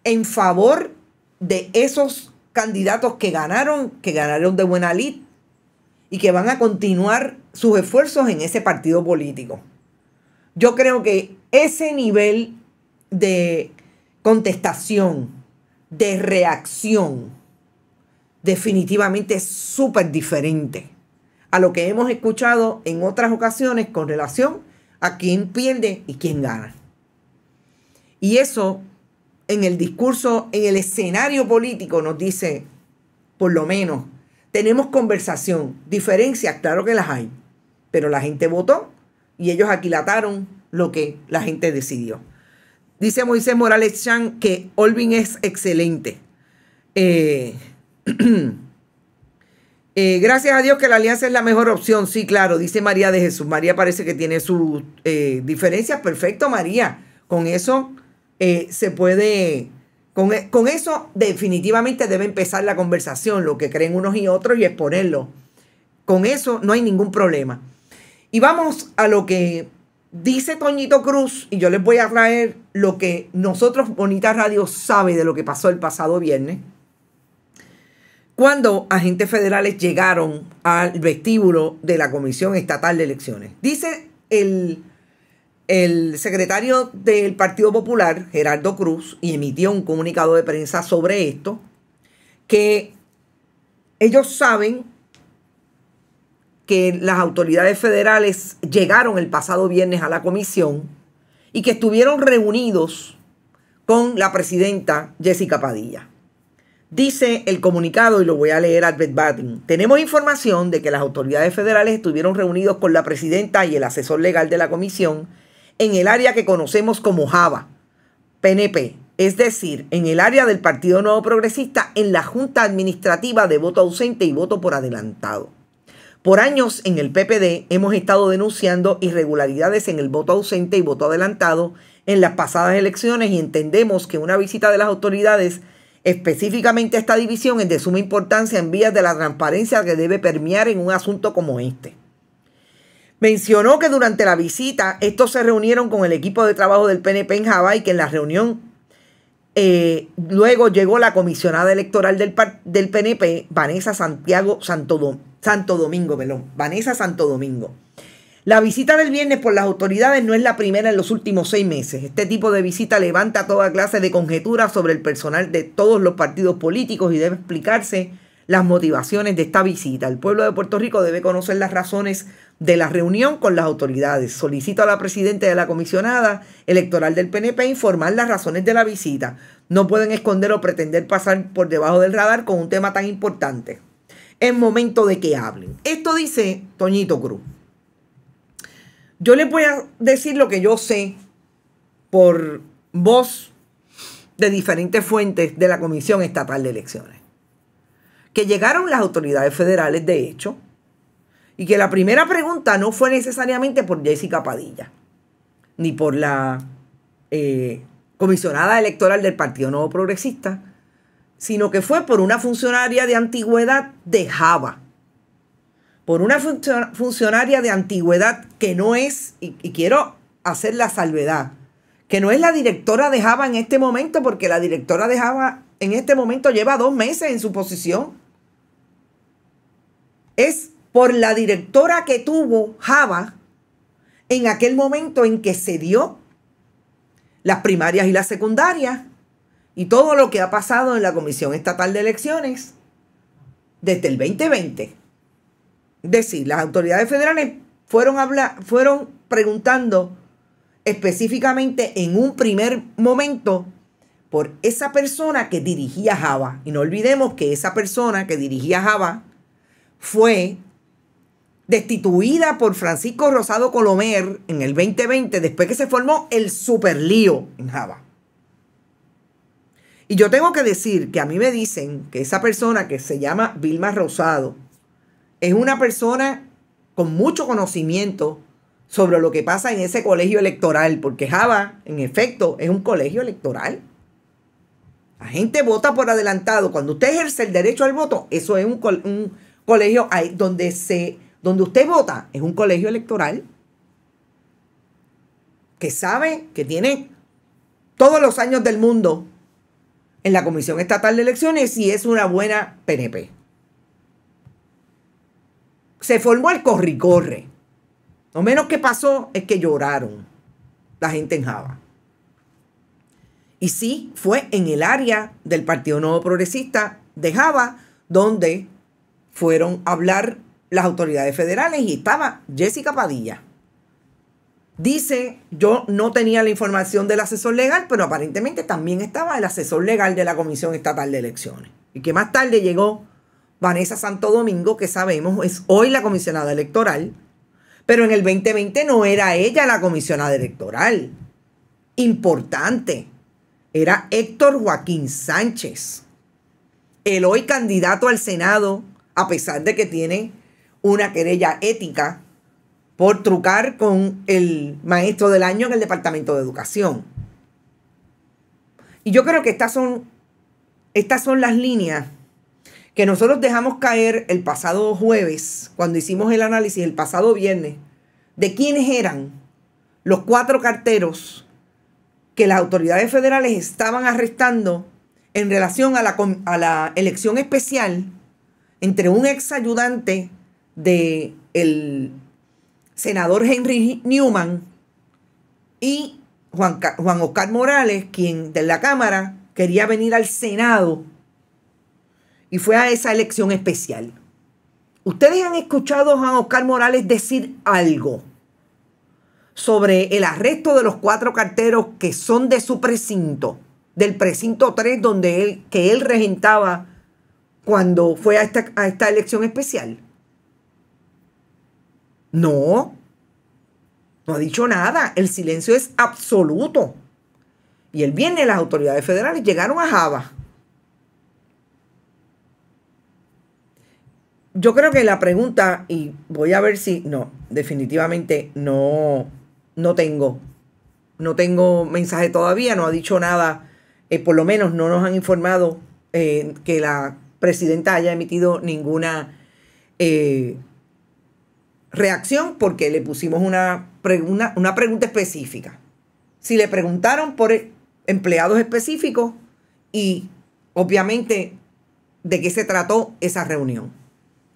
en favor de esos candidatos que ganaron, que ganaron de buena lid y que van a continuar sus esfuerzos en ese partido político. Yo creo que ese nivel de contestación, de reacción, definitivamente es súper diferente a lo que hemos escuchado en otras ocasiones con relación a quién pierde y quién gana. Y eso en el discurso, en el escenario político nos dice, por lo menos, tenemos conversación, diferencias, claro que las hay, pero la gente votó y ellos aquilataron lo que la gente decidió. Dice Moisés Morales Chan que Olvin es excelente. Eh, eh, gracias a Dios que la alianza es la mejor opción. Sí, claro, dice María de Jesús. María parece que tiene sus eh, diferencias. Perfecto, María. Con eso se puede... Con, con, eso definitivamente debe empezar la conversación, lo que creen unos y otros y exponerlo. Con eso no hay ningún problema. Y vamos a lo que Dice Toñito Cruz, y yo les voy a traer lo que nosotros, Bonita Radio, sabe de lo que pasó el pasado viernes, cuando agentes federales llegaron al vestíbulo de la Comisión Estatal de Elecciones. Dice el, el secretario del Partido Popular, Gerardo Cruz, y emitió un comunicado de prensa sobre esto, que ellos saben que las autoridades federales llegaron el pasado viernes a la comisión y que estuvieron reunidos con la presidenta Jessica Padilla. Dice el comunicado, y lo voy a leer ad Batten, tenemos información de que las autoridades federales estuvieron reunidos con la presidenta y el asesor legal de la comisión en el área que conocemos como Java, PNP, es decir, en el área del Partido Nuevo Progresista, en la Junta Administrativa de voto ausente y voto por adelantado. Por años en el PPD hemos estado denunciando irregularidades en el voto ausente y voto adelantado en las pasadas elecciones y entendemos que una visita de las autoridades específicamente a esta división es de suma importancia en vías de la transparencia que debe permear en un asunto como este. Mencionó que durante la visita estos se reunieron con el equipo de trabajo del PNP en Java y que en la reunión eh, luego llegó la comisionada electoral del, del PNP, Vanessa Santiago Santo, Santo Domingo, perdón, Vanessa Santo Domingo. La visita del viernes por las autoridades no es la primera en los últimos seis meses. Este tipo de visita levanta toda clase de conjeturas sobre el personal de todos los partidos políticos y debe explicarse las motivaciones de esta visita. El pueblo de Puerto Rico debe conocer las razones de la reunión con las autoridades. Solicito a la presidenta de la comisionada electoral del PNP informar las razones de la visita. No pueden esconder o pretender pasar por debajo del radar con un tema tan importante. Es momento de que hablen. Esto dice Toñito Cruz. Yo les voy a decir lo que yo sé por voz de diferentes fuentes de la Comisión Estatal de Elecciones que llegaron las autoridades federales, de hecho, y que la primera pregunta no fue necesariamente por Jessica Padilla, ni por la eh, comisionada electoral del Partido Nuevo Progresista, sino que fue por una funcionaria de antigüedad de Java, por una funcionaria de antigüedad que no es, y, y quiero hacer la salvedad, que no es la directora de Java en este momento, porque la directora de Java en este momento lleva dos meses en su posición es por la directora que tuvo Java en aquel momento en que se dio las primarias y las secundarias y todo lo que ha pasado en la Comisión Estatal de Elecciones desde el 2020. Es decir, las autoridades federales fueron, fueron preguntando específicamente en un primer momento por esa persona que dirigía Java. Y no olvidemos que esa persona que dirigía Java fue destituida por Francisco Rosado Colomer en el 2020, después que se formó el superlío en Java. Y yo tengo que decir que a mí me dicen que esa persona que se llama Vilma Rosado es una persona con mucho conocimiento sobre lo que pasa en ese colegio electoral, porque Java, en efecto, es un colegio electoral. La gente vota por adelantado. Cuando usted ejerce el derecho al voto, eso es un, un colegio donde se donde usted vota es un colegio electoral que sabe que tiene todos los años del mundo en la Comisión Estatal de Elecciones y es una buena PNP. Se formó el corricorre. Lo menos que pasó es que lloraron la gente en Java. Y sí, fue en el área del Partido Nuevo Progresista de Java donde fueron a hablar las autoridades federales y estaba Jessica Padilla. Dice, yo no tenía la información del asesor legal, pero aparentemente también estaba el asesor legal de la Comisión Estatal de Elecciones. Y que más tarde llegó Vanessa Santo Domingo, que sabemos es hoy la comisionada electoral, pero en el 2020 no era ella la comisionada electoral. Importante, era Héctor Joaquín Sánchez, el hoy candidato al Senado a pesar de que tiene una querella ética por trucar con el maestro del año en el Departamento de Educación. Y yo creo que estas son, estas son las líneas que nosotros dejamos caer el pasado jueves, cuando hicimos el análisis, el pasado viernes, de quiénes eran los cuatro carteros que las autoridades federales estaban arrestando en relación a la, a la elección especial entre un ex ayudante del senador Henry Newman y Juan, Juan Oscar Morales, quien de la Cámara quería venir al Senado y fue a esa elección especial. ¿Ustedes han escuchado a Juan Oscar Morales decir algo sobre el arresto de los cuatro carteros que son de su precinto, del precinto 3 donde él, que él regentaba cuando fue a esta, elección especial? No, no ha dicho nada, el silencio es absoluto. Y el viernes las autoridades federales llegaron a Java. Yo creo que la pregunta, y voy a ver si, no, definitivamente no, no tengo, no tengo mensaje todavía, no ha dicho nada, eh, por lo menos no nos han informado eh, que la presidenta haya emitido ninguna eh, reacción porque le pusimos una pregunta específica. Si le preguntaron por e-, empleados específicos y obviamente de qué se trató esa reunión.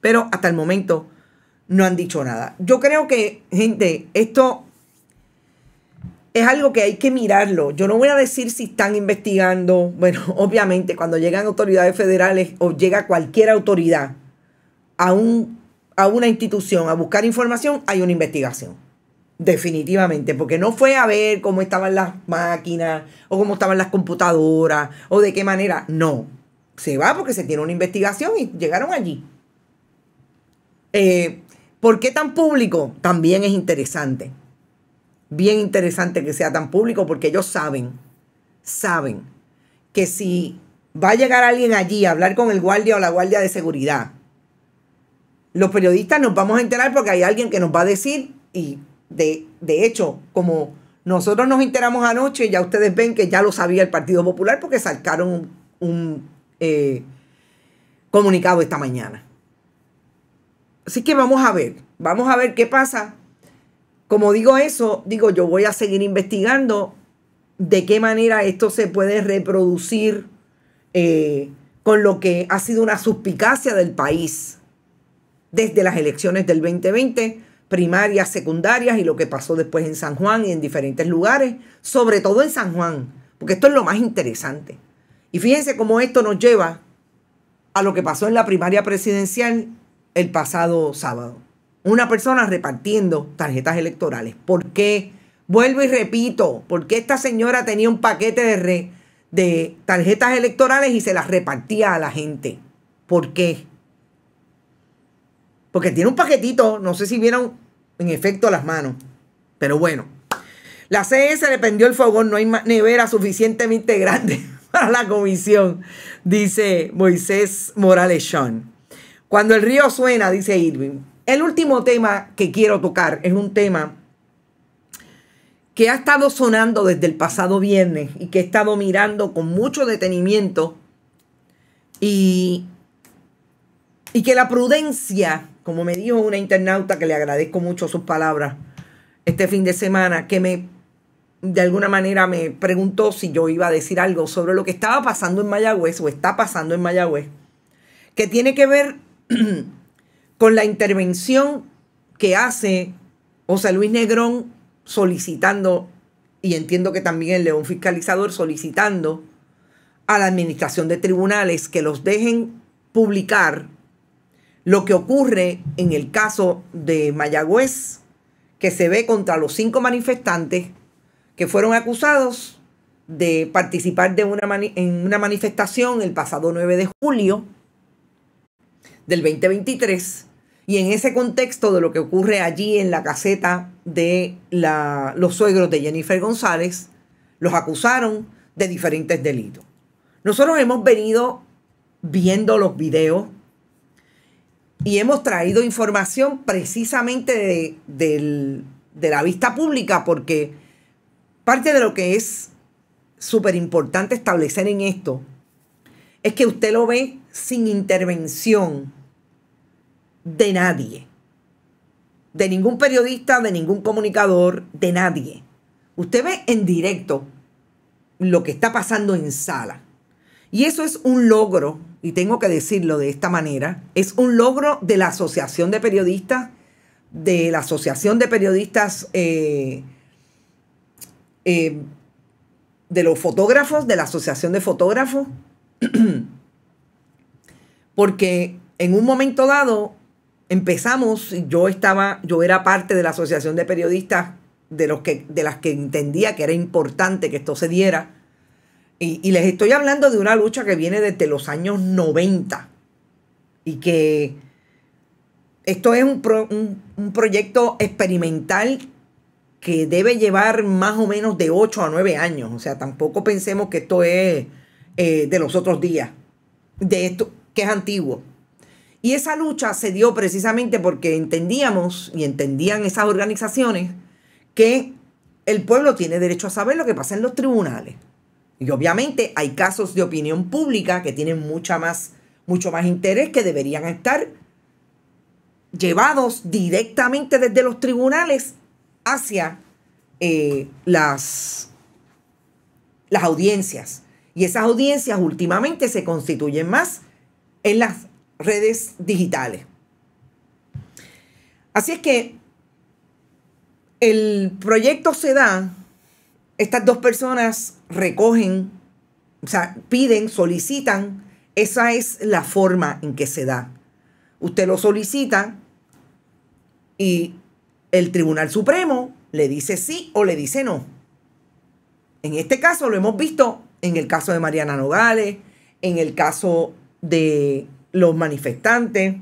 Pero hasta el momento no han dicho nada. Yo creo que, gente, esto es algo que hay que mirarlo. Yo no voy a decir si están investigando. Bueno, obviamente cuando llegan autoridades federales o llega cualquier autoridad a, a una institución a buscar información, hay una investigación. Definitivamente, porque no fue a ver cómo estaban las máquinas o cómo estaban las computadoras o de qué manera. No, se va porque se tiene una investigación y llegaron allí. Eh, ¿Por qué tan público? También es interesante bien interesante que sea tan público porque ellos saben, saben que si va a llegar alguien allí a hablar con el guardia o la guardia de seguridad, los periodistas nos vamos a enterar porque hay alguien que nos va a decir y de, hecho, como nosotros nos enteramos anoche, ya ustedes ven que ya lo sabía el Partido Popular porque sacaron un, eh, comunicado esta mañana. Así que vamos a ver, vamos a ver qué pasa como digo eso, digo, yo voy a seguir investigando de qué manera esto se puede reproducir eh, con lo que ha sido una suspicacia del país desde las elecciones del 2020, primarias, secundarias y lo que pasó después en San Juan y en diferentes lugares, sobre todo en San Juan, porque esto es lo más interesante. Y fíjense cómo esto nos lleva a lo que pasó en la primaria presidencial el pasado sábado una persona repartiendo tarjetas electorales. ¿Por qué? Vuelvo y repito, porque esta señora tenía un paquete de, de tarjetas electorales y se las repartía a la gente. ¿Por qué? Porque tiene un paquetito, no sé si vieron en efecto las manos, pero bueno. La CS le prendió el fogón, no hay nevera suficientemente grande para la comisión, dice Moisés Morales Sean. Cuando el río suena, dice Irving, el último tema que quiero tocar es un tema que ha estado sonando desde el pasado viernes y que he estado mirando con mucho detenimiento y, y que la prudencia, como me dijo una internauta que le agradezco mucho sus palabras este fin de semana, que me de alguna manera me preguntó si yo iba a decir algo sobre lo que estaba pasando en Mayagüez o está pasando en Mayagüez, que tiene que ver con la intervención que hace José Luis Negrón solicitando, y entiendo que también el León Fiscalizador solicitando a la Administración de Tribunales que los dejen publicar lo que ocurre en el caso de Mayagüez, que se ve contra los cinco manifestantes que fueron acusados de participar de una en una manifestación el pasado 9 de julio del 2023 y en ese contexto de lo que ocurre allí en la caseta de los suegros de Jennifer González, los acusaron de diferentes delitos. Nosotros hemos venido viendo los videos y hemos traído información precisamente de la vista pública porque parte de lo que es súper importante establecer en esto es que usted lo ve sin intervención de nadie. De ningún periodista, de ningún comunicador, de nadie. Usted ve en directo lo que está pasando en sala. Y eso es un logro, y tengo que decirlo de esta manera, es un logro de la Asociación de Periodistas, de la Asociación de Periodistas eh, eh, de los fotógrafos, de la Asociación de Fotógrafos, porque en un momento dado empezamos, yo estaba, yo era parte de la Asociación de Periodistas de, los que, de las que entendía que era importante que esto se diera. Y, les estoy hablando de una lucha que viene desde los años 90 y que esto es un, proyecto experimental que debe llevar más o menos de 8 a 9 años. O sea, tampoco pensemos que esto es eh, de los otros días, de esto que es antiguo. Y esa lucha se dio precisamente porque entendíamos y entendían esas organizaciones que el pueblo tiene derecho a saber lo que pasa en los tribunales. Y obviamente hay casos de opinión pública que tienen mucha más, mucho más interés que deberían estar llevados directamente desde los tribunales hacia eh, las, las audiencias. Y esas audiencias últimamente se constituyen más en las redes digitales. Así es que el proyecto se da, estas dos personas recogen, o sea, piden, solicitan, esa es la forma en que se da. Usted lo solicita y el Tribunal Supremo le dice sí o le dice no. En este caso lo hemos visto en el caso de Mariana Nogales, en el caso de los manifestantes.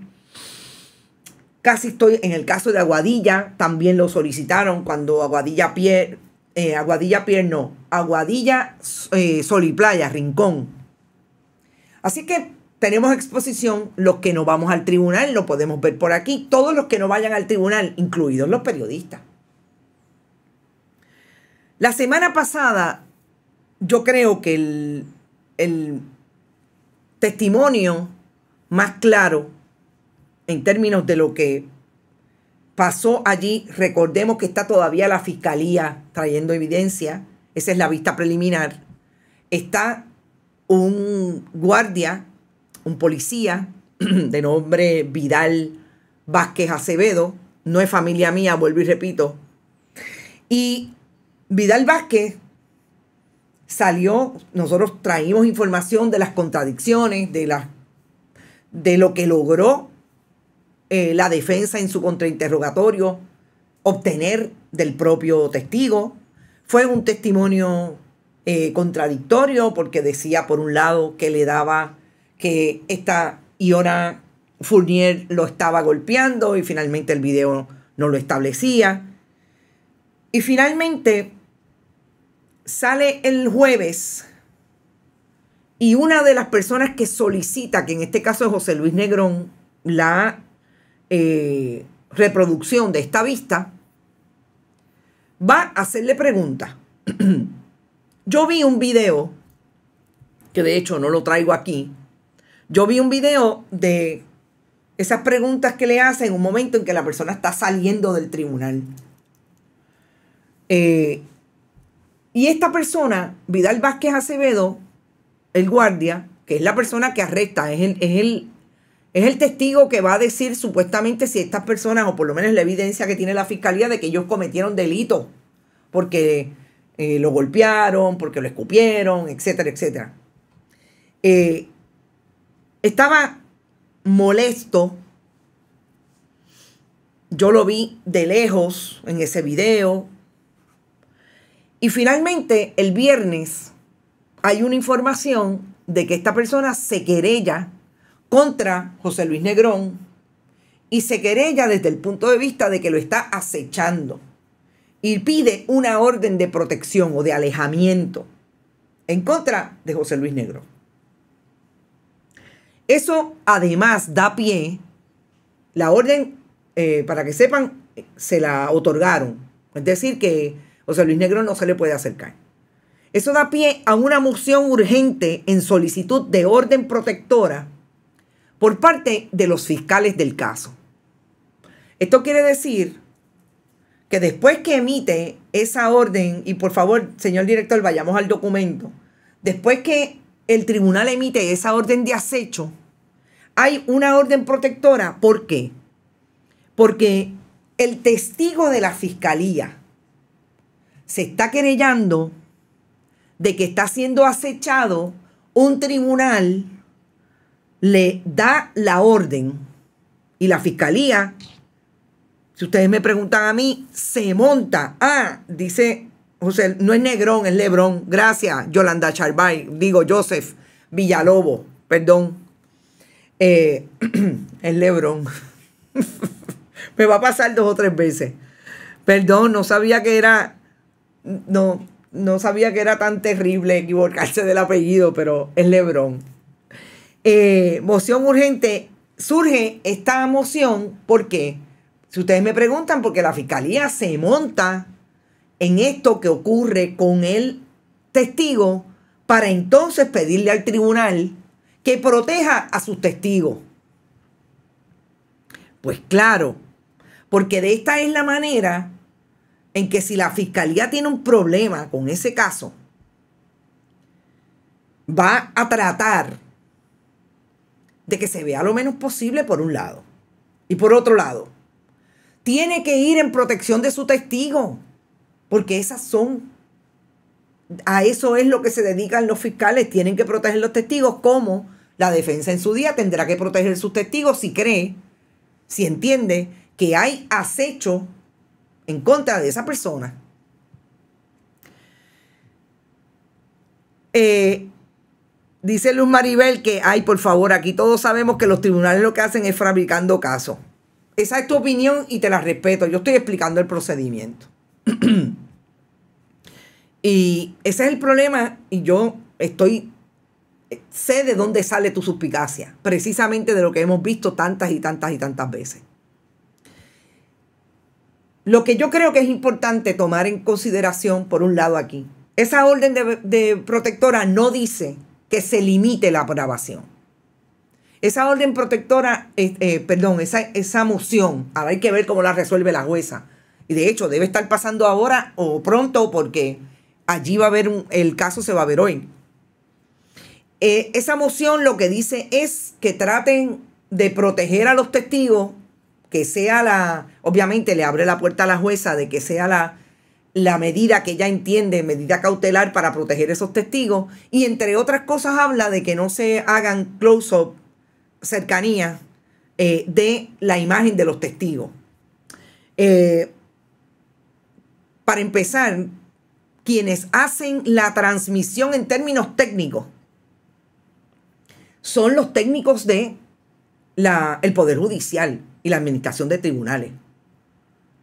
Casi estoy en el caso de Aguadilla, también lo solicitaron cuando Aguadilla Pier, eh, Aguadilla Pier no, Aguadilla eh, Sol y Playa, Rincón. Así que tenemos exposición, los que no vamos al tribunal, lo podemos ver por aquí, todos los que no vayan al tribunal, incluidos los periodistas. La semana pasada, yo creo que el testimonio más claro en términos de lo que pasó allí. Recordemos que está todavía la fiscalía trayendo evidencia. Esa es la vista preliminar. Está un guardia, un policía de nombre Vidal Vázquez Acevedo. No es familia mía, vuelvo y repito. Y Vidal Vázquez salió, nosotros traímos información de las contradicciones, de las de lo que logró eh, la defensa en su contrainterrogatorio obtener del propio testigo. Fue un testimonio eh, contradictorio porque decía por un lado que le daba que esta Iona Fournier lo estaba golpeando y finalmente el video no lo establecía. Y finalmente sale el jueves y una de las personas que solicita, que en este caso es José Luis Negrón, la eh, reproducción de esta vista, va a hacerle preguntas. Yo vi un video, que de hecho no lo traigo aquí, yo vi un video de esas preguntas que le hace en un momento en que la persona está saliendo del tribunal. Eh, y esta persona, Vidal Vázquez Acevedo, el guardia, que es la persona que arresta, es el, es el, testigo que va a decir supuestamente si estas personas, o por lo menos la evidencia que tiene la fiscalía de que ellos cometieron delito, porque eh, lo golpearon, porque lo escupieron, etcétera, etcétera. Eh, estaba molesto. Yo lo vi de lejos en ese video. Y finalmente, el viernes, hay una información de que esta persona se querella contra José Luis Negrón y se querella desde el punto de vista de que lo está acechando y pide una orden de protección o de alejamiento en contra de José Luis Negrón. Eso además da pie, la orden, eh, para que sepan, se la otorgaron. Es decir, que José Luis Negrón no se le puede acercar. Eso da pie a una moción urgente en solicitud de orden protectora por parte de los fiscales del caso. Esto quiere decir que después que emite esa orden, y por favor, señor director, vayamos al documento, después que el tribunal emite esa orden de acecho, hay una orden protectora. ¿Por qué? Porque el testigo de la fiscalía se está querellando de que está siendo acechado, un tribunal le da la orden y la fiscalía, si ustedes me preguntan a mí, se monta. Ah, dice José, no es Negrón, es Lebrón. Gracias, Yolanda Charbay, digo Joseph Villalobo, perdón. Eh, es Lebrón. me va a pasar dos o tres veces. Perdón, no sabía que era. No, no sabía que era tan terrible equivocarse del apellido, pero es Lebrón. Eh, moción urgente, surge esta moción, porque, Si ustedes me preguntan, porque la fiscalía se monta en esto que ocurre con el testigo para entonces pedirle al tribunal que proteja a sus testigos. Pues claro, porque de esta es la manera en que si la fiscalía tiene un problema con ese caso, va a tratar de que se vea lo menos posible por un lado. Y por otro lado, tiene que ir en protección de su testigo, porque esas son, a eso es lo que se dedican los fiscales, tienen que proteger los testigos, como la defensa en su día tendrá que proteger sus testigos si cree, si entiende que hay acecho en contra de esa persona, eh, dice Luz Maribel que, ay, por favor, aquí todos sabemos que los tribunales lo que hacen es fabricando casos. Esa es tu opinión y te la respeto. Yo estoy explicando el procedimiento. y ese es el problema y yo estoy, eh, sé de dónde sale tu suspicacia, precisamente de lo que hemos visto tantas y tantas y tantas veces. Lo que yo creo que es importante tomar en consideración, por un lado aquí, esa orden de, protectora no dice que se limite la aprobación. Esa orden protectora, eh, eh, perdón, esa, esa moción, ahora hay que ver cómo la resuelve la jueza. Y de hecho debe estar pasando ahora o pronto porque allí va a haber el caso se va a ver hoy. Eh, esa moción lo que dice es que traten de proteger a los testigos que sea la, obviamente le abre la puerta a la jueza de que sea la, la medida que ella entiende, medida cautelar para proteger esos testigos, y entre otras cosas habla de que no se hagan close-up, cercanía eh, de la imagen de los testigos. Eh, para empezar, quienes hacen la transmisión en términos técnicos son los técnicos de la, el Poder Judicial y la administración de tribunales.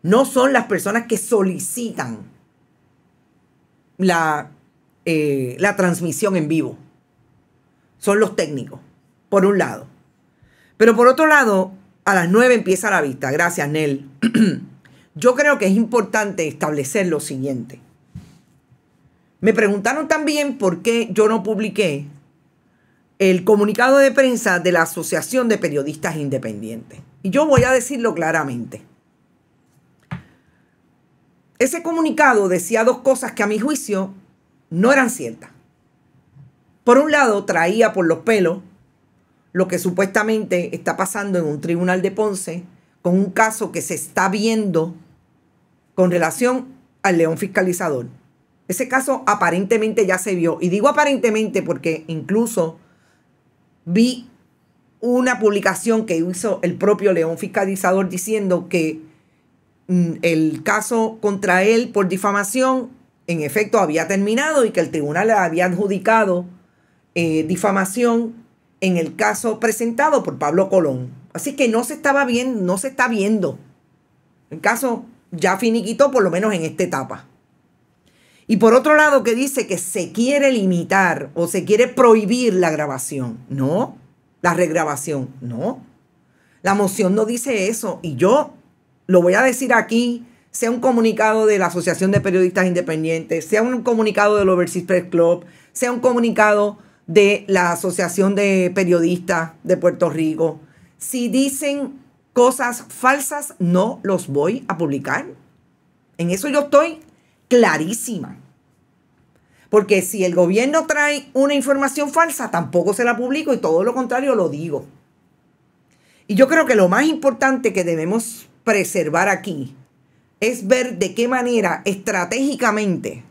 No son las personas que solicitan la, eh, la transmisión en vivo. Son los técnicos, por un lado. Pero por otro lado, a las 9 empieza la vista. Gracias, Nel. Yo creo que es importante establecer lo siguiente. Me preguntaron también por qué yo no publiqué el comunicado de prensa de la Asociación de Periodistas Independientes. Y yo voy a decirlo claramente. Ese comunicado decía dos cosas que a mi juicio no eran ciertas. Por un lado, traía por los pelos lo que supuestamente está pasando en un tribunal de Ponce con un caso que se está viendo con relación al león fiscalizador. Ese caso aparentemente ya se vio. Y digo aparentemente porque incluso vi una publicación que hizo el propio León Fiscalizador diciendo que mm, el caso contra él por difamación en efecto había terminado y que el tribunal había adjudicado eh, difamación en el caso presentado por Pablo Colón. Así que no se estaba viendo, no se está viendo. El caso ya finiquitó, por lo menos en esta etapa. Y por otro lado que dice que se quiere limitar o se quiere prohibir la grabación. No, la regrabación, no. La moción no dice eso. Y yo lo voy a decir aquí, sea un comunicado de la Asociación de Periodistas Independientes, sea un comunicado del Overseas Press Club, sea un comunicado de la Asociación de Periodistas de Puerto Rico. Si dicen cosas falsas, no los voy a publicar. En eso yo estoy clarísima. Porque si el gobierno trae una información falsa, tampoco se la publico y todo lo contrario lo digo. Y yo creo que lo más importante que debemos preservar aquí es ver de qué manera estratégicamente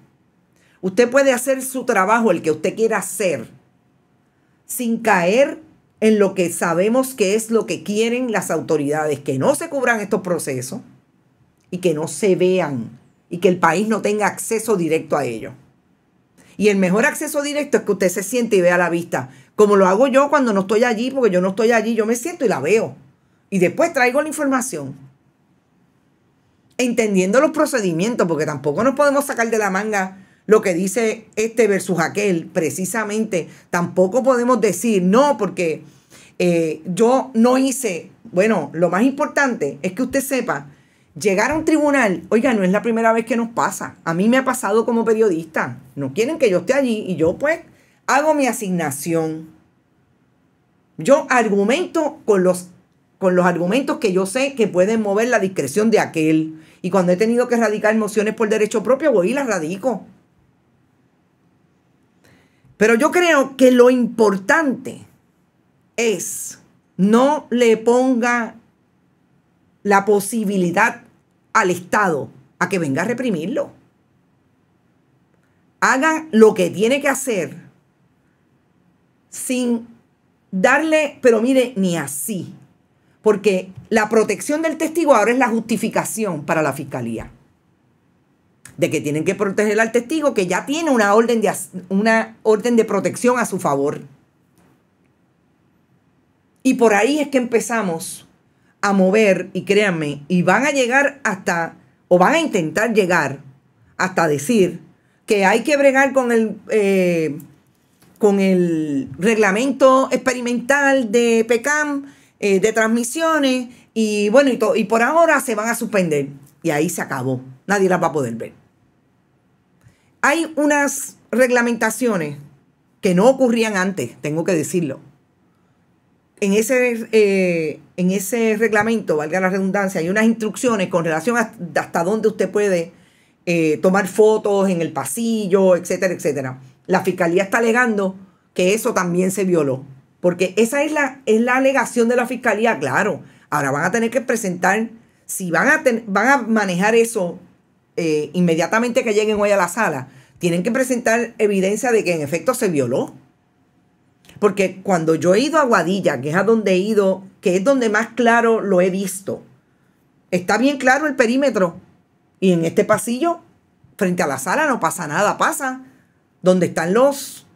usted puede hacer su trabajo, el que usted quiera hacer, sin caer en lo que sabemos que es lo que quieren las autoridades, que no se cubran estos procesos y que no se vean y que el país no tenga acceso directo a ellos. Y el mejor acceso directo es que usted se siente y vea la vista. Como lo hago yo cuando no estoy allí, porque yo no estoy allí, yo me siento y la veo. Y después traigo la información. Entendiendo los procedimientos, porque tampoco nos podemos sacar de la manga lo que dice este versus aquel, precisamente. Tampoco podemos decir, no, porque eh, yo no hice. Bueno, lo más importante es que usted sepa Llegar a un tribunal, oiga, no es la primera vez que nos pasa. A mí me ha pasado como periodista. No quieren que yo esté allí y yo pues hago mi asignación. Yo argumento con los, con los argumentos que yo sé que pueden mover la discreción de aquel. Y cuando he tenido que radicar mociones por derecho propio, voy y las radico. Pero yo creo que lo importante es no le ponga la posibilidad al Estado a que venga a reprimirlo. Haga lo que tiene que hacer sin darle, pero mire, ni así. Porque la protección del testigo ahora es la justificación para la fiscalía. De que tienen que proteger al testigo que ya tiene una orden de, una orden de protección a su favor. Y por ahí es que empezamos a mover, y créanme, y van a llegar hasta, o van a intentar llegar hasta decir que hay que bregar con el, eh, con el reglamento experimental de PECAM, eh, de transmisiones, y bueno, y, y por ahora se van a suspender. Y ahí se acabó, nadie las va a poder ver. Hay unas reglamentaciones que no ocurrían antes, tengo que decirlo en ese, eh, en ese reglamento, valga la redundancia, hay unas instrucciones con relación a hasta dónde usted puede eh, tomar fotos en el pasillo, etcétera, etcétera. La fiscalía está alegando que eso también se violó, porque esa es la, es la alegación de la fiscalía, claro. Ahora van a tener que presentar, si van a, van a manejar eso eh, inmediatamente que lleguen hoy a la sala, tienen que presentar evidencia de que en efecto se violó. Porque cuando yo he ido a Guadilla, que es a donde he ido, que es donde más claro lo he visto, está bien claro el perímetro. Y en este pasillo, frente a la sala, no pasa nada, pasa donde están los,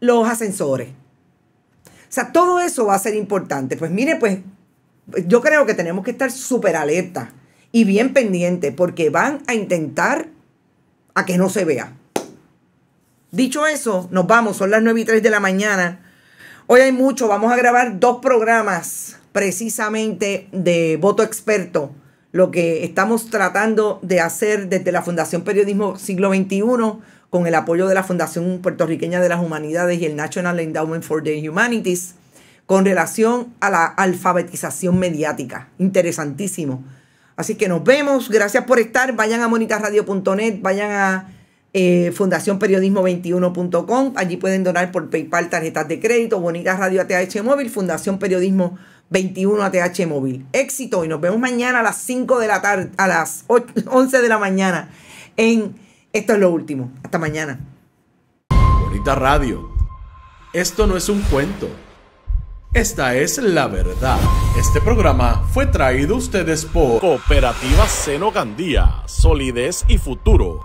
los ascensores. O sea, todo eso va a ser importante. Pues mire, pues yo creo que tenemos que estar súper alerta y bien pendiente porque van a intentar a que no se vea. Dicho eso, nos vamos, son las 9 y 3 de la mañana. Hoy hay mucho, vamos a grabar dos programas precisamente de voto experto, lo que estamos tratando de hacer desde la Fundación Periodismo Siglo XXI con el apoyo de la Fundación Puertorriqueña de las Humanidades y el National Endowment for the Humanities con relación a la alfabetización mediática. Interesantísimo. Así que nos vemos. Gracias por estar. Vayan a monitarradio.net, vayan a eh, Fundación Periodismo 21com Allí pueden donar por PayPal, tarjetas de crédito, Bonita Radio ATH Móvil, Fundación Periodismo 21 ATH Móvil. Éxito y nos vemos mañana a las 5 de la tarde, a las 11 de la mañana en Esto es lo último. Hasta mañana. Bonita Radio. Esto no es un cuento. Esta es la verdad. Este programa fue traído ustedes por Cooperativa Seno Gandía, Solidez y Futuro.